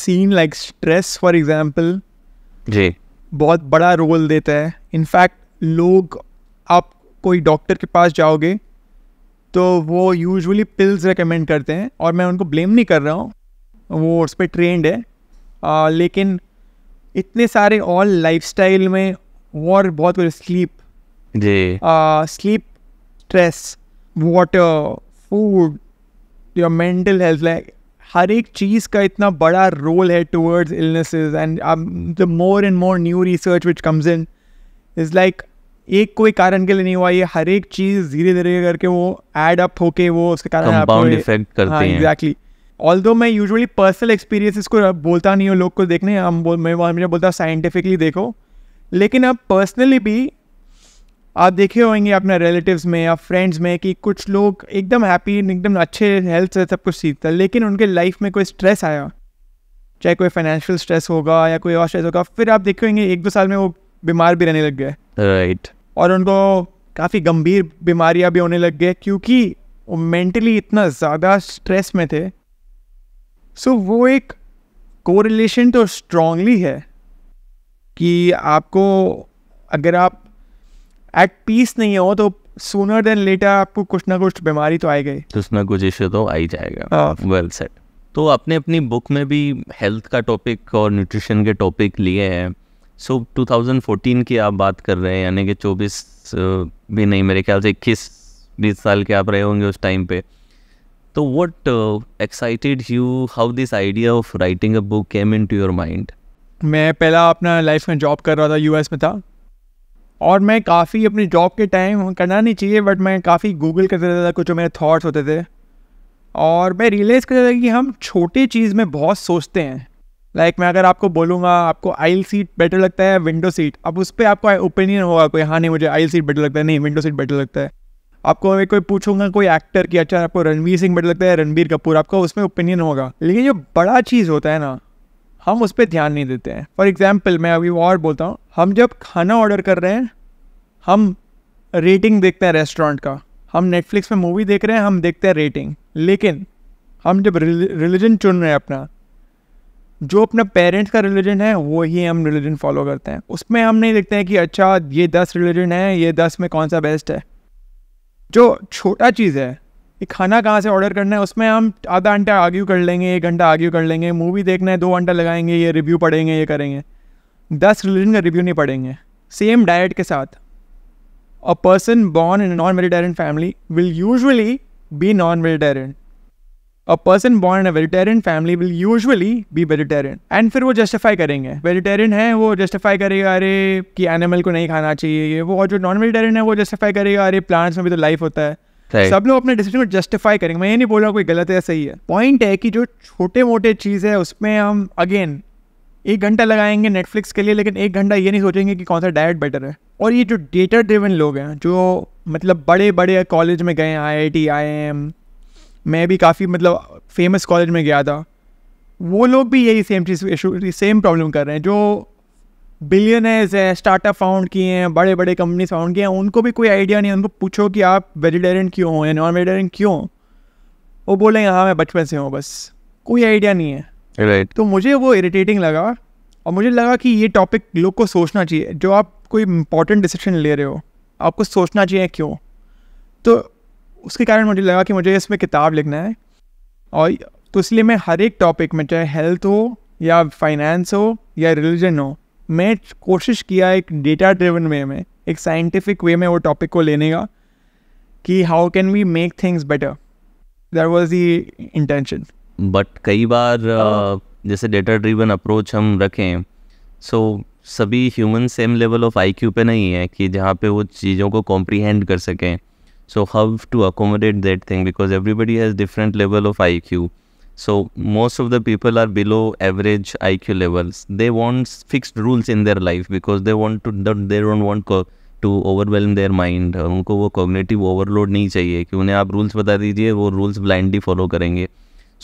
Speaker 1: seen like stress for example जी बहुत बड़ा रोल देता है इनफैक्ट लोग आप कोई डॉक्टर के पास जाओगे तो वो यूजुअली पिल्स रिकमेंड करते हैं और मैं उनको ब्लेम नहीं कर रहा हूँ वो उस पर ट्रेंड है आ, लेकिन इतने सारे ऑल लाइफ में और बहुत कुछ स्लीप जी sleep stress water food your mental health like हर एक चीज़ का इतना बड़ा रोल है towards illnesses and the more and more new research which comes in is like एक कोई कारण के लिए नहीं हुआ ये हर एक चीज धीरे धीरे करके वो एड अप होके वो उसके कारण कंपाउंड इफेक्ट करते हाँ, हैं एग्जैक्टली ऑल दो मैं यूजुअली पर्सनल एक्सपीरियंस को बोलता नहीं हूँ लोग को देखने हम बोल मैं मुझे बोलता साइंटिफिकली देखो लेकिन अब पर्सनली भी आप देखे होंगे अपने रिलेटिव में या फ्रेंड्स में कि कुछ लोग एकदम हैप्पी एकदम अच्छे हेल्थ से सब कुछ सीखता है लेकिन उनके लाइफ में कोई स्ट्रेस आया चाहे कोई फाइनेंशियल स्ट्रेस होगा या कोई और स्ट्रेस होगा फिर आप देखे होंगे एक दो साल में वो बीमार भी रहने लग गए राइट right. और उनको काफ़ी गंभीर बीमारियां भी होने लग गए क्योंकि वो मेंटली इतना ज़्यादा स्ट्रेस में थे सो so, वो एक कोरिलेशन तो स्ट्रांगली है कि आपको अगर आप एट पीस नहीं हो तो सोनर देन लेटर आपको कुछ ना कुछ बीमारी तो आएगी तो
Speaker 2: कुछ ना कुछ इश्यू तो आ ही जाएगा वेल हाँ। सेट तो आपने अपनी बुक में भी हेल्थ का टॉपिक और न्यूट्रिशन के टॉपिक लिए हैं सो so, 2014 की आप बात कर रहे हैं यानी कि 24 भी नहीं मेरे ख्याल से इक्कीस बीस साल के आप रहे होंगे उस टाइम पे तो what excited you how this idea of writing a book came into your mind
Speaker 1: मैं पहला अपना लाइफ में जॉब कर रहा था यूएस में था और मैं काफ़ी अपनी जॉब के टाइम करना नहीं चाहिए बट मैं काफ़ी गूगल करता रहता था कुछ मेरे थाट्स होते थे और मैं रियलाइज़ करता था कि हम छोटे चीज़ में बहुत सोचते हैं लाइक like मैं अगर आपको बोलूँगा आपको आइल सीट बेटर लगता है विंडो सीट अब उस पर आपको ओपिनियन होगा कोई हाँ नहीं मुझे आइल सीट बेटर लगता है नहीं विंडो सीट बेटर लगता है आपको मैं कोई पूछूंगा कोई एक्टर की अच्छा आपको रणवीर सिंह बेटर लगता है रणबीर कपूर आपका उसमें ओपिनियन होगा लेकिन जो बड़ा चीज़ होता है ना हम उस पर ध्यान नहीं देते हैं फॉर एग्ज़ाम्पल मैं अभी और बोलता हूँ हम जब खाना ऑर्डर कर रहे हैं हम रेटिंग देखते हैं रेस्टोरेंट का हम नेटफ्लिक्स में मूवी देख रहे हैं हम देखते हैं रेटिंग लेकिन हम जब रिलीजन चुन रहे हैं अपना जो अपना पेरेंट्स का रिलीजन है वो ही हम रिलीजन फॉलो करते हैं उसमें हम नहीं देखते हैं कि अच्छा ये दस रिलीजन है ये दस में कौन सा बेस्ट है जो छोटा चीज़ है कि खाना कहाँ से ऑर्डर करना है उसमें हम आधा घंटा आर्ग्यू कर लेंगे एक घंटा आर्ग्यू कर लेंगे मूवी देखना है दो घंटा लगाएंगे ये रिव्यू पढ़ेंगे ये करेंगे दस रिलीजन का रिव्यू नहीं पढ़ेंगे सेम डाइट के साथ a person born in non vegetarian family will usually be non vegetarian a person born a vegetarian family will usually be vegetarian and फिर वो जस्टिफाई करेंगे वेजिटेरियन है वो जस्टिफाई करेगा अरे कि एनिमल को नहीं खाना चाहिए ये वो और जो नॉन वेजिटेरियन है वो जस्टिफाई करेगा अरे प्लांट्स में भी तो लाइफ होता है Right. सब लोग अपने डिसीजन को जस्टिफाई करेंगे मैं ये नहीं बोल रहा कोई गलत है या सही है पॉइंट है कि जो छोटे मोटे चीज़ है उसमें हम अगेन एक घंटा लगाएंगे नेटफ्लिक्स के लिए लेकिन एक घंटा ये नहीं सोचेंगे कि कौन सा डाइट बेटर है और ये जो डेटा ड्रिवन लोग हैं जो मतलब बड़े बड़े कॉलेज में गए हैं आई आई टी आई एम मैं भी काफ़ी मतलब फेमस कॉलेज में गया था वो लोग भी यही सेम चीज़ इशू सेम प्रॉब्लम कर रहे हैं जो बिलियनर्स हैं स्टार्टअप फाउंड किए हैं बड़े बड़े कंपनीज फाउंड किए हैं उनको भी कोई आइडिया नहीं उनको पूछो कि आप वेजिटेरियन क्यों हो या नॉन वेजिटेरियन क्यों वो बोले हाँ मैं बचपन से हूँ बस कोई आइडिया नहीं है राइट तो मुझे वो इरिटेटिंग लगा और मुझे लगा कि ये टॉपिक लोग को सोचना चाहिए जो आप कोई इम्पोर्टेंट डिसीजन ले रहे हो आपको सोचना चाहिए क्यों तो उसके कारण मुझे लगा कि मुझे इसमें किताब लिखना है और तो इसलिए मैं हर एक टॉपिक में चाहे हेल्थ हो या फाइनेंस हो या रिलीजन हो मैं कोशिश किया एक डेटा ड्रिवन वे में एक साइंटिफिक वे में वो टॉपिक को लेने का कि how can we make things better that was the intention
Speaker 2: but कई बार uh, uh जैसे डेटा ड्रिवन अप्रोच हम रखें सो so, सभी human same level of IQ पे नहीं है कि जहाँ पे वो चीज़ों को कॉम्प्रीहेंड कर सकें So how to accommodate that thing because everybody has different level of IQ. So most of the people are below average IQ levels. They want fixed rules in their life because they want to they don't want to overwhelm their mind. उनको वो cognitive overload नहीं चाहिए कि उन्हें आप rules बता दीजिए वो rules blindly follow करेंगे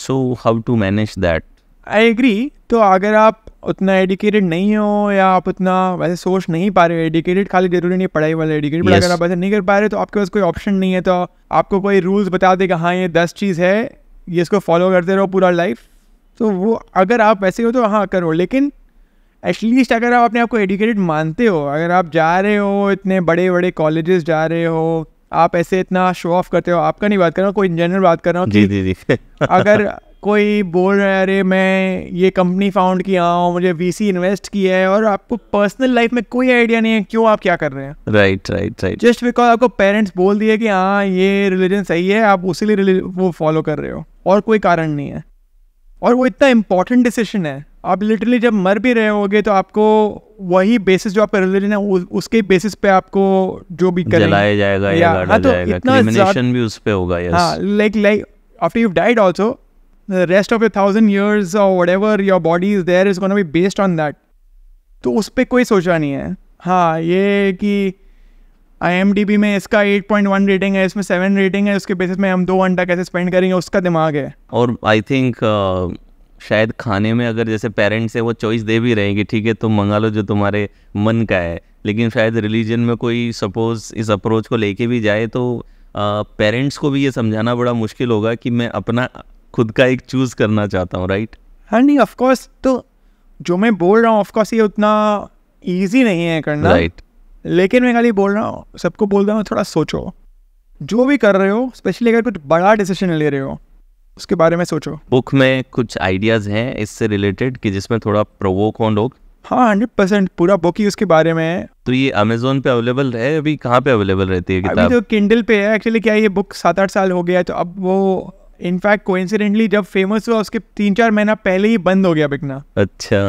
Speaker 2: So how to manage that?
Speaker 1: I agree. तो अगर आप उतना एडुकेटेड नहीं हो या आप उतना वैसे सोच नहीं पा रहे हो एडुकेटेड खाली जरूरी नहीं पढ़ाई वाला एडुकेटेड yes. अगर आप वैसे नहीं कर पा रहे तो आपके पास कोई ऑप्शन नहीं है तो आपको कोई रूल्स बता देगा हाँ ये दस चीज़ है ये इसको फॉलो करते रहो पूरा लाइफ तो वो अगर आप वैसे हो तो हाँ करो लेकिन एटलीस्ट अगर आप अपने आप को एडुकेटेड मानते हो अगर आप जा रहे हो इतने बड़े बड़े कॉलेजेस जा रहे हो आप ऐसे इतना शो ऑफ करते हो आपका नहीं बात कर रहा हूँ कोई जनरल बात कर रहा हूँ जी
Speaker 2: जी जी अगर
Speaker 1: कोई बोल रहा है अरे मैं ये कंपनी फाउंड किया हूँ मुझे वीसी इन्वेस्ट किया है और आपको पर्सनल लाइफ में कोई आइडिया नहीं है क्यों आप क्या कर रहे हैं right right right just because आपको पेरेंट्स बोल दिए कि हाँ ये रिलीजन सही है आप उसी लिए वो फॉलो कर रहे हो और कोई कारण नहीं है और वो इतना इम्पॉर्टेंट डिसीजन है आप लिटरली जब मर भी रहे होगे तो आपको वही बेसिस जो आपका रिलीजन है उसके बेसिस पे आपको जो भी जलाया जाएगा या, या हाँ, तो जाएगा इतना
Speaker 2: भी उस पे होगा yes
Speaker 1: like like after you died also the rest of your thousand years or whatever your body is there is going to be based on that तो उस पर कोई सोचा नहीं है हाँ ये कि आई एम डी बी में इसका एट पॉइंट वन रेटिंग है इसमें सेवन रेटिंग है उसके बेसिस में हम दो घंटा कैसे स्पेंड करेंगे उसका दिमाग है
Speaker 2: और आई थिंक uh, शायद खाने में अगर जैसे पेरेंट्स है वो चॉइस दे भी रहे ठीक है तुम मंगा लो जो तुम्हारे मन का है लेकिन शायद रिलीजन में कोई सपोज इस अप्रोच को लेके भी जाए तो पेरेंट्स uh, को भी ये समझाना बड़ा मुश्किल होगा कि मैं अपना खुद का एक चूज करना
Speaker 1: चाहता हूँ राइट हाँ नहीं ऑफकोर्स तो जो मैं बोल रहा हूँ ऑफकोर्स ये उतना ईजी नहीं है करना राइट right. लेकिन मैं खाली बोल रहा हूँ सबको बोल रहा हूँ थोड़ा सोचो जो भी कर रहे हो स्पेशली अगर कुछ बड़ा डिसीजन ले रहे हो उसके बारे में सोचो
Speaker 2: बुक में कुछ आइडियाज हैं इससे रिलेटेड कि जिसमें थोड़ा प्रोवोक हो लोग
Speaker 1: हाँ हंड्रेड परसेंट पूरा बुक ही उसके बारे में है
Speaker 2: तो ये अमेजोन पे अवेलेबल है अभी कहाँ पे अवेलेबल रहती है किताब अभी तो
Speaker 1: किंडल पे है एक्चुअली क्या ये बुक सात आठ साल हो गया है तो अब वो इनफैक्ट कोइंसिडेंटली जब फेमस हुआ उसके तीन चार महीना पहले ही बंद हो गया बिकना अच्छा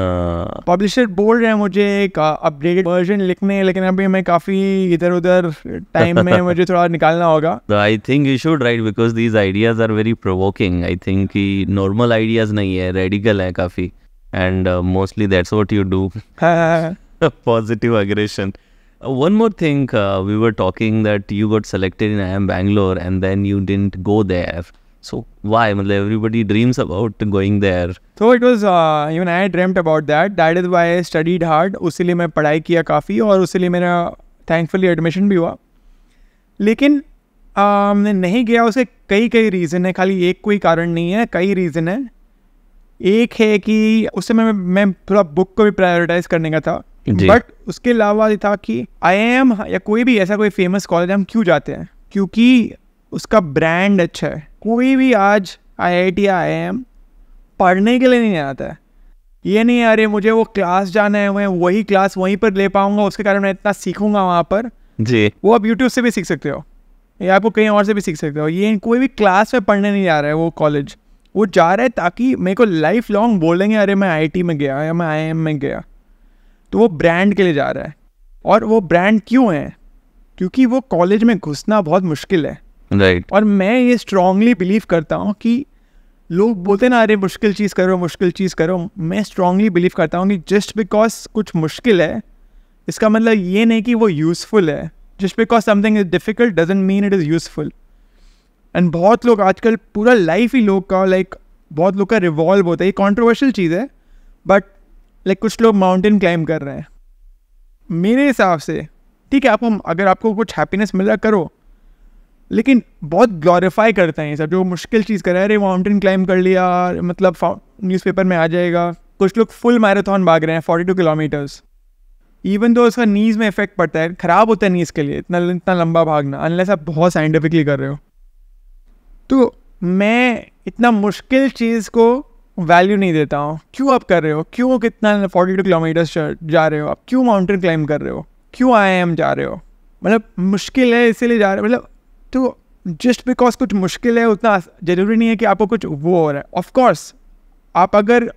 Speaker 1: पब्लिशर बोल रहे हैं मुझे एक अपडेटेड वर्जन लिखने लेकिन अभी मैं काफी इधर उधर टाइम में मुझे थोड़ा निकालना होगा
Speaker 2: तो I think you should write because these ideas are very provoking I think कि नॉर्मल आइडियाज नहीं है रेडिकल है काफी and mostly that's what you do positive aggression one more think we were talking that you you selected in IIM Bangalore and then you didn't go there So why? I मतलब mean, Everybody dreams about going there.
Speaker 1: So it was uh, even I dreamt about that. That is why I studied hard. उसी लिए मैं पढ़ाई किया काफ़ी और उसी लिए मेरा थैंकफुली एडमिशन भी हुआ लेकिन मैं uh, नहीं गया उसे कई कई रीज़न है खाली एक कोई कारण नहीं है कई रीज़न है एक है कि उस समय मैं पूरा बुक को भी प्रायोरिटाइज करने का था बट उसके अलावा ये था कि आई एम या कोई भी ऐसा कोई फेमस कॉलेज हम क्यों जाते हैं क्योंकि उसका ब्रांड अच्छा है कोई भी आज आई आई टी आई एम पढ़ने के लिए नहीं आता है ये नहीं अरे मुझे वो क्लास जाना है मैं वही क्लास वहीं पर ले पाऊंगा उसके कारण मैं इतना सीखूंगा वहाँ पर जी वो आप यूट्यूब से भी सीख सकते हो या आपको कहीं और से भी सीख सकते हो ये कोई भी क्लास में पढ़ने नहीं जा रहा है वो कॉलेज वो जा रहा है ताकि मेरे को लाइफ लॉन्ग बोलेंगे अरे मैं आई में गया या मैं आई में गया तो वो ब्रांड के लिए जा रहा है और वो ब्रांड क्यों है क्योंकि वो कॉलेज में घुसना बहुत मुश्किल है राइट और मैं ये स्ट्रांगली बिलीव करता हूँ कि लोग बोलते ना अरे मुश्किल चीज़ करो मुश्किल चीज़ करो मैं स्ट्रांगली बिलीव करता हूँ कि जस्ट बिकॉज कुछ मुश्किल है इसका मतलब ये नहीं कि वो यूज़फुल है just because something is difficult doesn't mean it is useful and बहुत लोग आजकल पूरा लाइफ ही लोग का लाइक like, बहुत लोग का रिवॉल्व होता है ये कॉन्ट्रोवर्शियल चीज़ है बट लाइक like, कुछ लोग माउंटेन क्लाइंब कर रहे हैं मेरे हिसाब से ठीक है आप अगर आपको कुछ हैप्पीनेस मिल रहा करो लेकिन बहुत ग्लोरीफाई करते हैं ये सब जो मुश्किल चीज़ कर हैं अरे माउंटेन क्लाइंब कर लिया मतलब न्यूज़पेपर में आ जाएगा कुछ लोग फुल मैराथन भाग रहे हैं forty two kilometres even though उसका नीज़ में इफेक्ट पड़ता है ख़राब होता है नीज़ के लिए इतना इतना लंबा भागना अनलेस आप बहुत साइंटिफिकली कर रहे हो तो मैं इतना मुश्किल चीज़ को वैल्यू नहीं देता हूँ क्यों आप कर रहे हो क्यों कितना फोर्टी टू किलोमीटर्स जा रहे हो आप क्यों माउंटेन क्लाइंब कर रहे हो क्यों आई एम जा रहे हो मतलब मुश्किल है इसीलिए जा रहे हो मतलब तो जस्ट बिकॉज कुछ मुश्किल है उतना ज़रूरी नहीं है कि आपको कुछ वो हो रहा है ऑफकोर्स आप अगर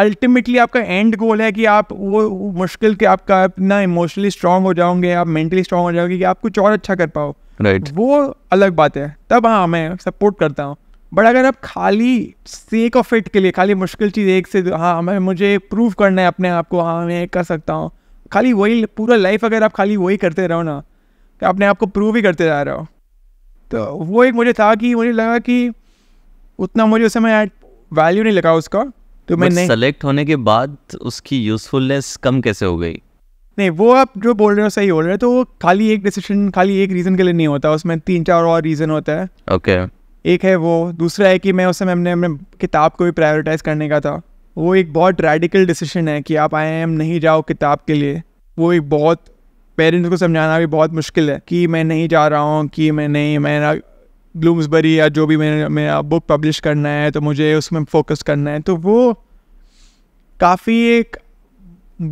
Speaker 1: अल्टीमेटली आपका एंड गोल है कि आप वो मुश्किल के आपका इतना इमोशनली स्ट्रांग हो जाओगे आप मेंटली स्ट्रांग हो जाओगे कि आप कुछ और अच्छा कर पाओ राइट right. वो अलग बात है तब हाँ मैं सपोर्ट करता हूँ बट अगर आप खाली सेक ऑफ इट के लिए खाली मुश्किल चीज़ एक से हाँ मैं मुझे प्रूव करना है अपने आप को हाँ मैं कर सकता हूँ खाली वही पूरा लाइफ अगर आप खाली वही करते रहो ना तो अपने आप को प्रूव ही करते जा रहे हो तो वो एक मुझे था कि मुझे लगा कि उतना मुझे उस समय वैल्यू नहीं लगा उसका तो मैं
Speaker 2: सेलेक्ट होने के बाद उसकी यूजफुलनेस कम कैसे हो गई
Speaker 1: नहीं वो आप जो बोल रहे हो सही बोल रहे हैं तो वो खाली एक डिसीजन खाली एक रीज़न के लिए नहीं होता उसमें तीन चार और रीज़न होता है ओके okay. एक है वो दूसरा है कि मैं उस समय हमने अपने किताब को भी प्रायोरिटाइज करने का था वो एक बहुत रेडिकल डिसीजन है कि आप आई एम नहीं जाओ किताब के लिए वो एक बहुत पेरेंट्स को समझाना भी बहुत मुश्किल है कि मैं नहीं जा रहा हूँ कि मैं नहीं मैं ग्लूम्सबरी ब्लूम्सबरी या जो भी मैंने मेरा बुक पब्लिश करना है तो मुझे उसमें फोकस करना है तो वो काफ़ी एक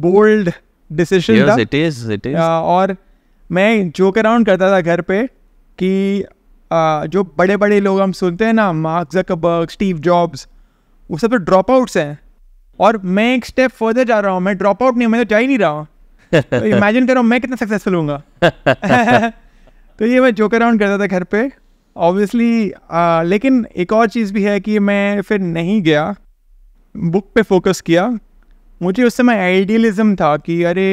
Speaker 1: बोल्ड डिसीजन yes, था it is, it is. और मैं जोक अराउंड करता था घर पे कि आ, जो बड़े बड़े लोग हम सुनते हैं ना मार्क जकबर्ग स्टीव जॉब्स वो सब तो ड्रॉप आउट्स हैं और मैं एक स्टेप फर्दर जा रहा हूँ मैं ड्रॉप आउट नहीं मैं तो जा ही नहीं रहा हूँ
Speaker 2: तो इमेजिन
Speaker 1: करो मैं कितना सक्सेसफुल हूँ तो ये मैं जोक अराउंड करता था घर पे ऑब्वियसली लेकिन एक और चीज़ भी है कि मैं फिर नहीं गया बुक पे फोकस किया मुझे उस समय आइडियलिज्म था कि अरे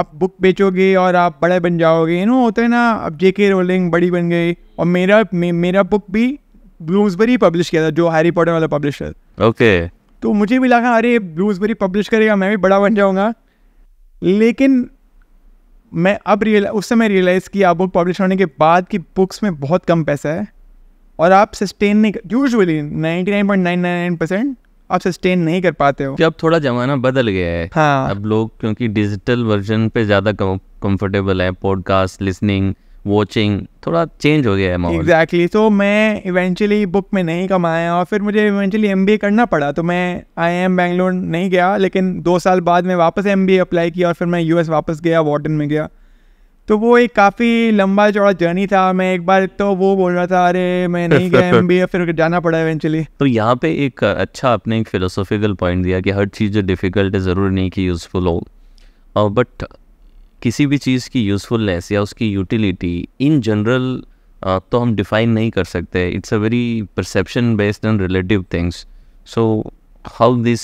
Speaker 1: आप बुक बेचोगे और आप बड़े बन जाओगे यू नो होते हैं ना अब जे के रोलिंग बड़ी बन गई और मेरा मे, मेरा बुक भी ब्लूम्सबरी पब्लिश किया था जो हैरी पॉटर वाला पब्लिशर ओके okay. तो मुझे भी लगा अरे ब्लूम्सबरी पब्लिश करेगा मैं भी बड़ा बन जाऊँगा लेकिन मैं अब रियल उस समय रियलाइज़ किया बुक पब्लिश होने के बाद कि बुक्स में बहुत कम पैसा है और आप सस्टेन नहीं कर usually ninety nine point nine nine percent आप सस्टेन नहीं कर पाते हो
Speaker 2: अब थोड़ा जमाना बदल गया है हाँ अब लोग क्योंकि डिजिटल वर्जन पे ज़्यादा कंफर्टेबल है पॉडकास्ट लिसनिंग वॉचिंग थोड़ा चेंज हो गया है माहौल
Speaker 1: एग्जैक्टली तो मैं इवेंचुअली बुक में नहीं कमाया और फिर मुझे इवेंचुअली एम करना पड़ा तो मैं आई एम बैंगलोर नहीं गया लेकिन दो साल बाद मैं वापस एम अप्लाई किया और फिर मैं यूएस वापस गया वार्डन में गया तो वो एक काफ़ी लंबा चौड़ा जर्नी था मैं एक बार तो वो बोल रहा था अरे मैं नहीं गया एम फिर जाना पड़ा इवेंचुअली
Speaker 2: तो यहाँ पे एक अच्छा आपने एक फिलोसॉफिकल पॉइंट दिया कि हर चीज़ जो डिफ़िकल्ट है ज़रूर नहीं कि यूज़फुल हो बट किसी भी चीज़ की यूज़फुलनेस या उसकी यूटिलिटी इन जनरल तो हम डिफाइन नहीं कर सकते it's a very perception based on relative things so how this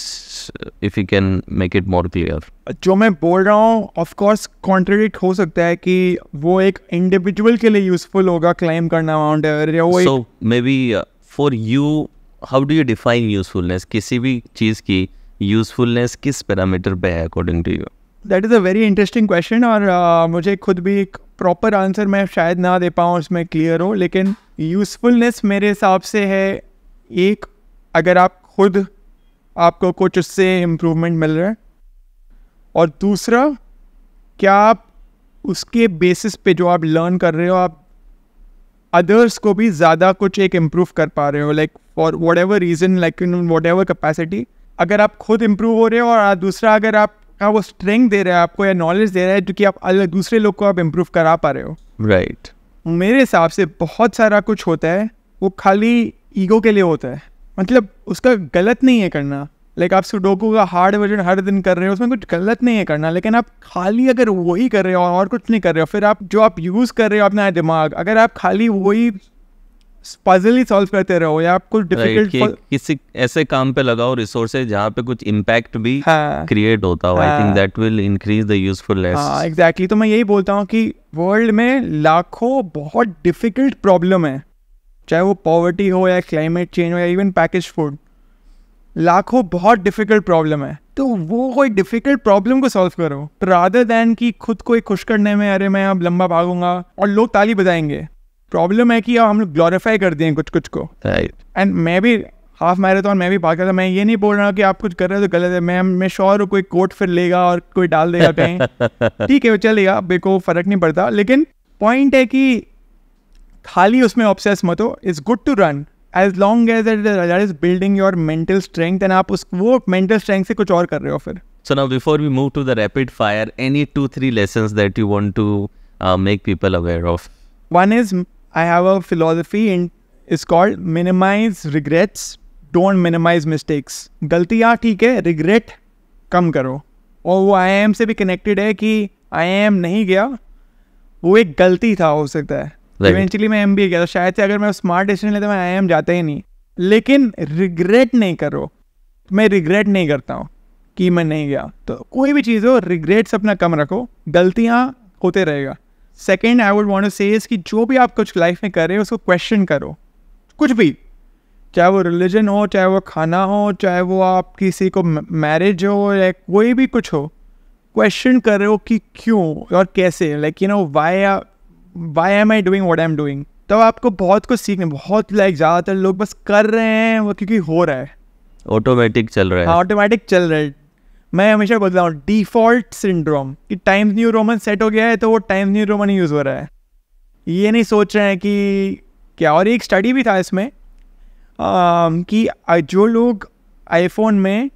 Speaker 2: if you can make it more clear
Speaker 1: जो मैं बोल रहा हूँ ऑफकोर्स कॉन्ट्रेडिक्ट हो सकता है कि वो एक इंडिविजुअल के लिए यूजफुल होगा क्लाइम करना amount so
Speaker 2: may be for you how do you define usefulness किसी भी चीज़ की यूजफुलनेस किस पैरामीटर पे है according to you
Speaker 1: that is a very interesting question और uh, मुझे खुद भी एक प्रॉपर आंसर मैं शायद ना दे पाऊँ उसमें क्लियर हो लेकिन यूज़फुलनेस मेरे हिसाब से है एक अगर आप खुद आपको कुछ उससे इम्प्रूवमेंट मिल रहा है और दूसरा क्या आप उसके बेसिस पे जो आप लर्न कर रहे हो आप अदर्स को भी ज़्यादा कुछ एक इम्प्रूव कर पा रहे हो like for whatever reason like in whatever capacity अगर आप खुद इम्प्रूव हो रहे हो और दूसरा अगर आप का वो स्ट्रेंथ दे रहा है आपको या नॉलेज दे रहा है जो कि आप अलग दूसरे लोग को आप इम्प्रूव करा पा रहे हो राइट right. मेरे हिसाब से बहुत सारा कुछ होता है वो खाली ईगो के लिए होता है मतलब उसका गलत नहीं है करना लाइक आप सुडोको का हार्ड वर्जन हर दिन कर रहे हो उसमें कुछ गलत नहीं है करना लेकिन आप खाली अगर वही कर रहे हो और कुछ नहीं कर रहे हो फिर आप जो आप यूज़ कर रहे हो अपना दिमाग अगर आप खाली वही पजल ही सॉल्व करते रहो या आपको डिफिकल्ट right, कि,
Speaker 2: किसी ऐसे काम पे लगाओ रिसोर्सेज जहाँ पे कुछ इम्पैक्ट भी क्रिएट हाँ, होता हो I think that will increase the usefulness हाँ
Speaker 1: एग्जैक्टली हाँ, तो मैं यही बोलता हूँ कि वर्ल्ड में लाखों बहुत डिफिकल्ट प्रॉब्लम है चाहे वो पॉवर्टी हो या क्लाइमेट चेंज हो या इवन पैकेज फूड लाखों बहुत डिफिकल्ट प्रॉब्लम है तो वो कोई डिफिकल्ट प्रॉब्लम को सॉल्व करो रादर देन कि खुद को एक खुश करने में अरे मैं अब लंबा भागूंगा और लोग ताली बजाएंगे प्रॉब्लम है कि हम लोग ग्लोरीफाई करते हैं कुछ कुछ को एंड right. मैं भी हाफ मैराथन मैं भी भाग रहा था मैं ये नहीं बोल रहा कि आप कुछ कर रहे हो तो गलत है मैं मैं श्योर हूँ कोई कोट फिर लेगा और कोई डाल देगा
Speaker 2: कहीं ठीक
Speaker 1: है वो चलेगा मेरे को फर्क नहीं पड़ता लेकिन पॉइंट है कि खाली उसमें ऑब्सेस मत हो it's good to run as long as that is building your mental strength and आप उस वो मेंटल स्ट्रेंथ से कुछ और कर रहे हो फिर
Speaker 2: so now before we move to the rapid fire any two three lesson that you want to make people aware of
Speaker 1: one is I have a philosophy and it's called minimize regrets, don't minimize mistakes. गलतियाँ ठीक है regret कम करो और वो I am से भी connected है कि आई एम नहीं गया वो एक गलती था हो सकता है इवेंचुअली मैं एम बी गया तो शायद से अगर मैं स्मार्ट डिसीजन लेता मैं आई एम जाते ही नहीं लेकिन रिग्रेट नहीं करो मैं रिग्रेट नहीं करता हूँ कि मैं नहीं गया तो कोई भी चीज़ हो रिग्रेट्स अपना कम रखो गलतियाँ होते रहेगा सेकेंड आई वुड वॉन्ट से कि जो भी आप कुछ लाइफ में कर रहे हो उसको क्वेश्चन करो कुछ भी चाहे वो रिलीजन हो चाहे वो खाना हो चाहे वो आप किसी को मैरिज हो या कोई भी कुछ हो क्वेश्चन कर रहे हो कि क्यों और कैसे like you know why why am I doing what I am doing तब आपको बहुत कुछ सीखना बहुत लाइक ज़्यादातर लोग बस कर रहे हैं वो क्योंकि हो रहा है
Speaker 2: ऑटोमेटिक चल रहा है
Speaker 1: ऑटोमेटिक हाँ, चल रहा है मैं हमेशा बोलता हूँ डिफॉल्ट सिंड्रोम कि टाइम्स न्यू रोमन सेट हो गया है तो वो टाइम्स न्यू रोमन यूज़ हो रहा है ये नहीं सोच रहे हैं कि क्या और एक स्टडी भी था इसमें कि जो लोग आईफोन में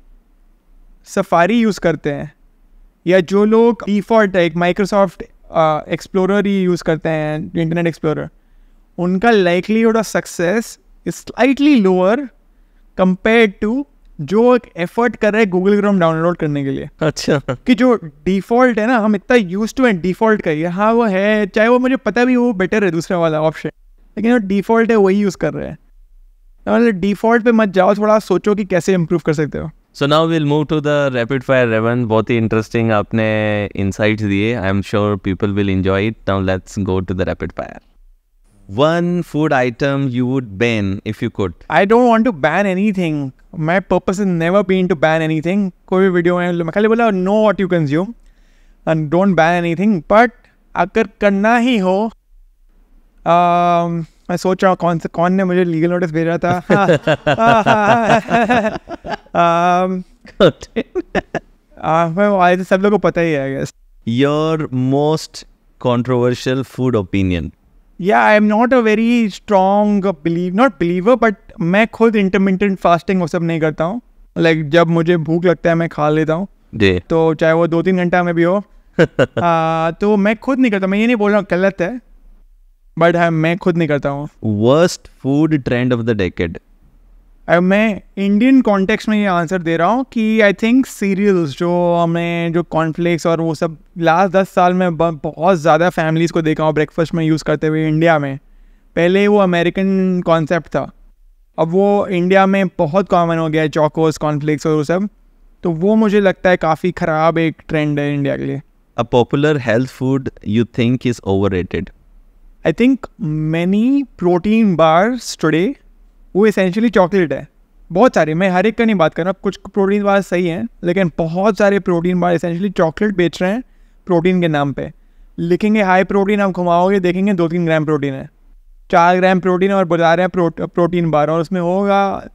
Speaker 1: सफारी यूज़ करते हैं या जो लोग डिफ़ॉल्ट एक माइक्रोसॉफ्ट एक्सप्लोरर ही यूज़ करते हैं इंटरनेट एक्सप्लोरर उनका likelihood of success is slightly lower compare to जो एक एफर्ट कर रहा है गूगल क्रोम डाउनलोड करने के लिए अच्छा कि जो डिफॉल्ट है ना हम इतना यूज टू है डिफॉल्ट करिए हाँ वो है चाहे वो मुझे पता भी वो बेटर है दूसरा वाला ऑप्शन लेकिन जो डिफॉल्ट है वही यूज़ कर रहे हैं तो मतलब डिफॉल्ट पे मत जाओ थोड़ा सोचो कि कैसे इम्प्रूव कर सकते हो
Speaker 2: so now will move to the rapid fire Revan बहुत ही इंटरेस्टिंग आपने इंसाइट्स दिए I am sure people will enjoy it now let's go to the rapid fire one
Speaker 1: food item you would ban if you could? I don't want to ban anything. My purpose is never been to ban anything. video know what you consume and don't ban anything. But agar karna hi ho, um, I soch raha kaun se kaun ne legal notice bheja tha. um, Good. Uh, I guess.
Speaker 2: Your most controversial food opinion.
Speaker 1: या I am not a very strong believe not believer but मैं खुद intermittent fasting वो सब नहीं करता हूँ like like, जब मुझे भूख लगता है मैं खा लेता हूँ तो चाहे वो दो तीन घंटा में भी हो आ, तो मैं खुद नहीं करता मैं ये नहीं बोल रहा हूँ गलत है बट हाँ मैं खुद नहीं करता हूँ worst food trend of the decade मैं इंडियन कॉन्टेक्स में ये आंसर दे रहा हूँ कि आई थिंक सीरियल्स जो हमें जो कॉन्फ्लिक्स और वो सब लास्ट दस साल में बहुत ज़्यादा फैमिलीज़ को देखा हूँ ब्रेकफास्ट में यूज़ करते हुए इंडिया में पहले वो अमेरिकन कॉन्सेप्ट था अब वो इंडिया में बहुत कॉमन हो गया है चौकोस कॉन्फ्लिक्स और वो सब तो वो मुझे लगता है काफ़ी ख़राब एक ट्रेंड है इंडिया के लिए a popular health food you think is over rated I think many protein bars today वो इसेंशली चॉकलेट है बहुत सारे मैं हर एक का नहीं बात कर रहा कुछ प्रोटीन बार सही हैं लेकिन बहुत सारे प्रोटीन बार इसेंशली चॉकलेट बेच रहे हैं प्रोटीन के नाम पे लिखेंगे हाई प्रोटीन आप घुमाओगे देखेंगे दो तीन ग्राम प्रोटीन है चार ग्राम प्रोटीन और बता रहे हैं प्रो, प्रोटीन बार और उसमें होगा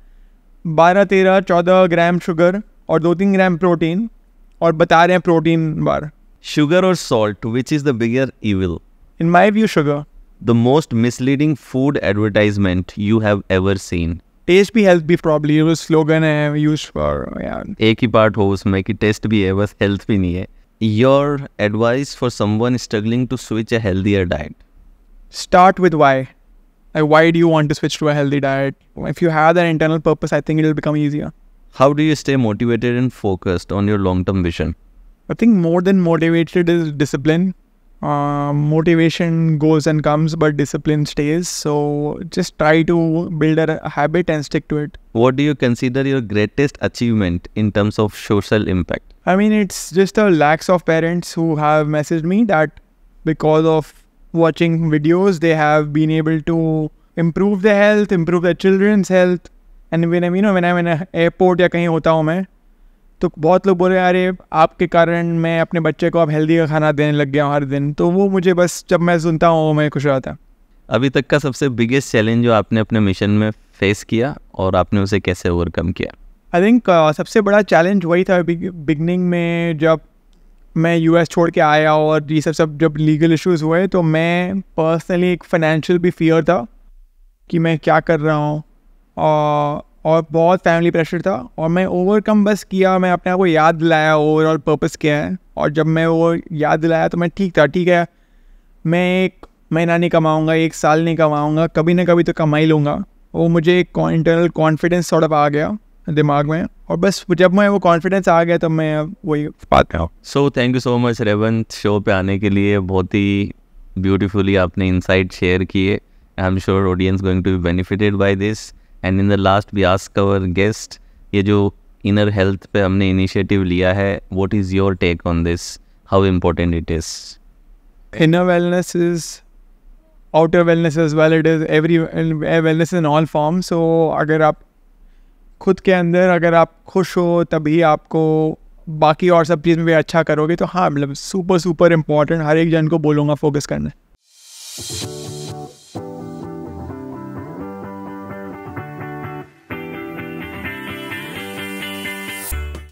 Speaker 1: बारह तेरह चौदह ग्राम शुगर और दो तीन ग्राम प्रोटीन और बता रहे हैं प्रोटीन बार शुगर
Speaker 2: और salt which is the bigger evil in my view sugar the most misleading food advertisement you have ever seen?
Speaker 1: Taste Health be probably problem slogan I
Speaker 2: used for. Yeah, यार part ही part हो उसमें कि test भी है बस health भी नहीं है your advice for someone struggling to switch
Speaker 1: like why do you want to switch to a healthy diet if you have that internal purpose i think it'll become easier
Speaker 2: how do you stay motivated and focused on your long term vision
Speaker 1: i think more than motivated is discipline uh, motivation goes and comes, but discipline stays. So just try to build a habit and stick to it.
Speaker 2: What do you consider your greatest achievement in terms of social impact?
Speaker 1: I mean, it's just the lack of parents who have messaged me that because of watching videos, they have been able to improve their health, improve their children's health. And when I'm, you know, when I'm in an airport, or कहीं तो बहुत लोग बोल रहे हैं अरे आपके कारण मैं अपने बच्चे को अब हेल्दी का खाना देने लग गया हूँ हर दिन तो वो मुझे बस जब मैं सुनता हूँ वो मैं खुश रहता हूँ अभी तक का सबसे
Speaker 2: बिगेस्ट चैलेंज जो आपने अपने मिशन में फेस किया और आपने उसे कैसे ओवरकम किया
Speaker 1: आई थिंक uh, सबसे बड़ा चैलेंज वही था बिगनिंग में जब मैं यूएस छोड़ के आया और ये सब सब जब लीगल इश्यूज हुए तो मैं पर्सनली एक फाइनेंशियल भी फियर था कि मैं क्या कर रहा हूँ और uh, और बहुत फैमिली प्रेशर था और मैं ओवरकम बस किया मैं अपने आप को याद दिलाया ओवरऑल पर्पस क्या है और जब मैं वो याद दिलाया तो मैं ठीक था ठीक है मैं एक महीना नहीं कमाऊँगा एक साल नहीं कमाऊँगा कभी ना कभी तो कमा ही लूँगा वो मुझे एक इंटरनल कॉन्फिडेंस थोड़ा आ गया दिमाग में और बस जब मैं वो कॉन्फिडेंस आ गया तो मैं वही
Speaker 2: बात हूँ so thank you so much Revanth show पे आने के लिए बहुत ही ब्यूटीफुली आपने इंसाइट शेयर किए I am sure audience going to be benefited by this and in the last we ask our guest ये जो इनर हेल्थ पे हमने इनिशिएटिव लिया है what is your take on this how important it is
Speaker 1: inner wellness is outer wellness is well it is every wellness in all form so अगर आप खुद के अंदर अगर आप खुश हो तभी आपको बाकी और सब चीज़ में भी अच्छा करोगे तो हाँ मतलब सुपर सुपर इम्पोर्टेंट हर एक जन को बोलूँगा फोकस करना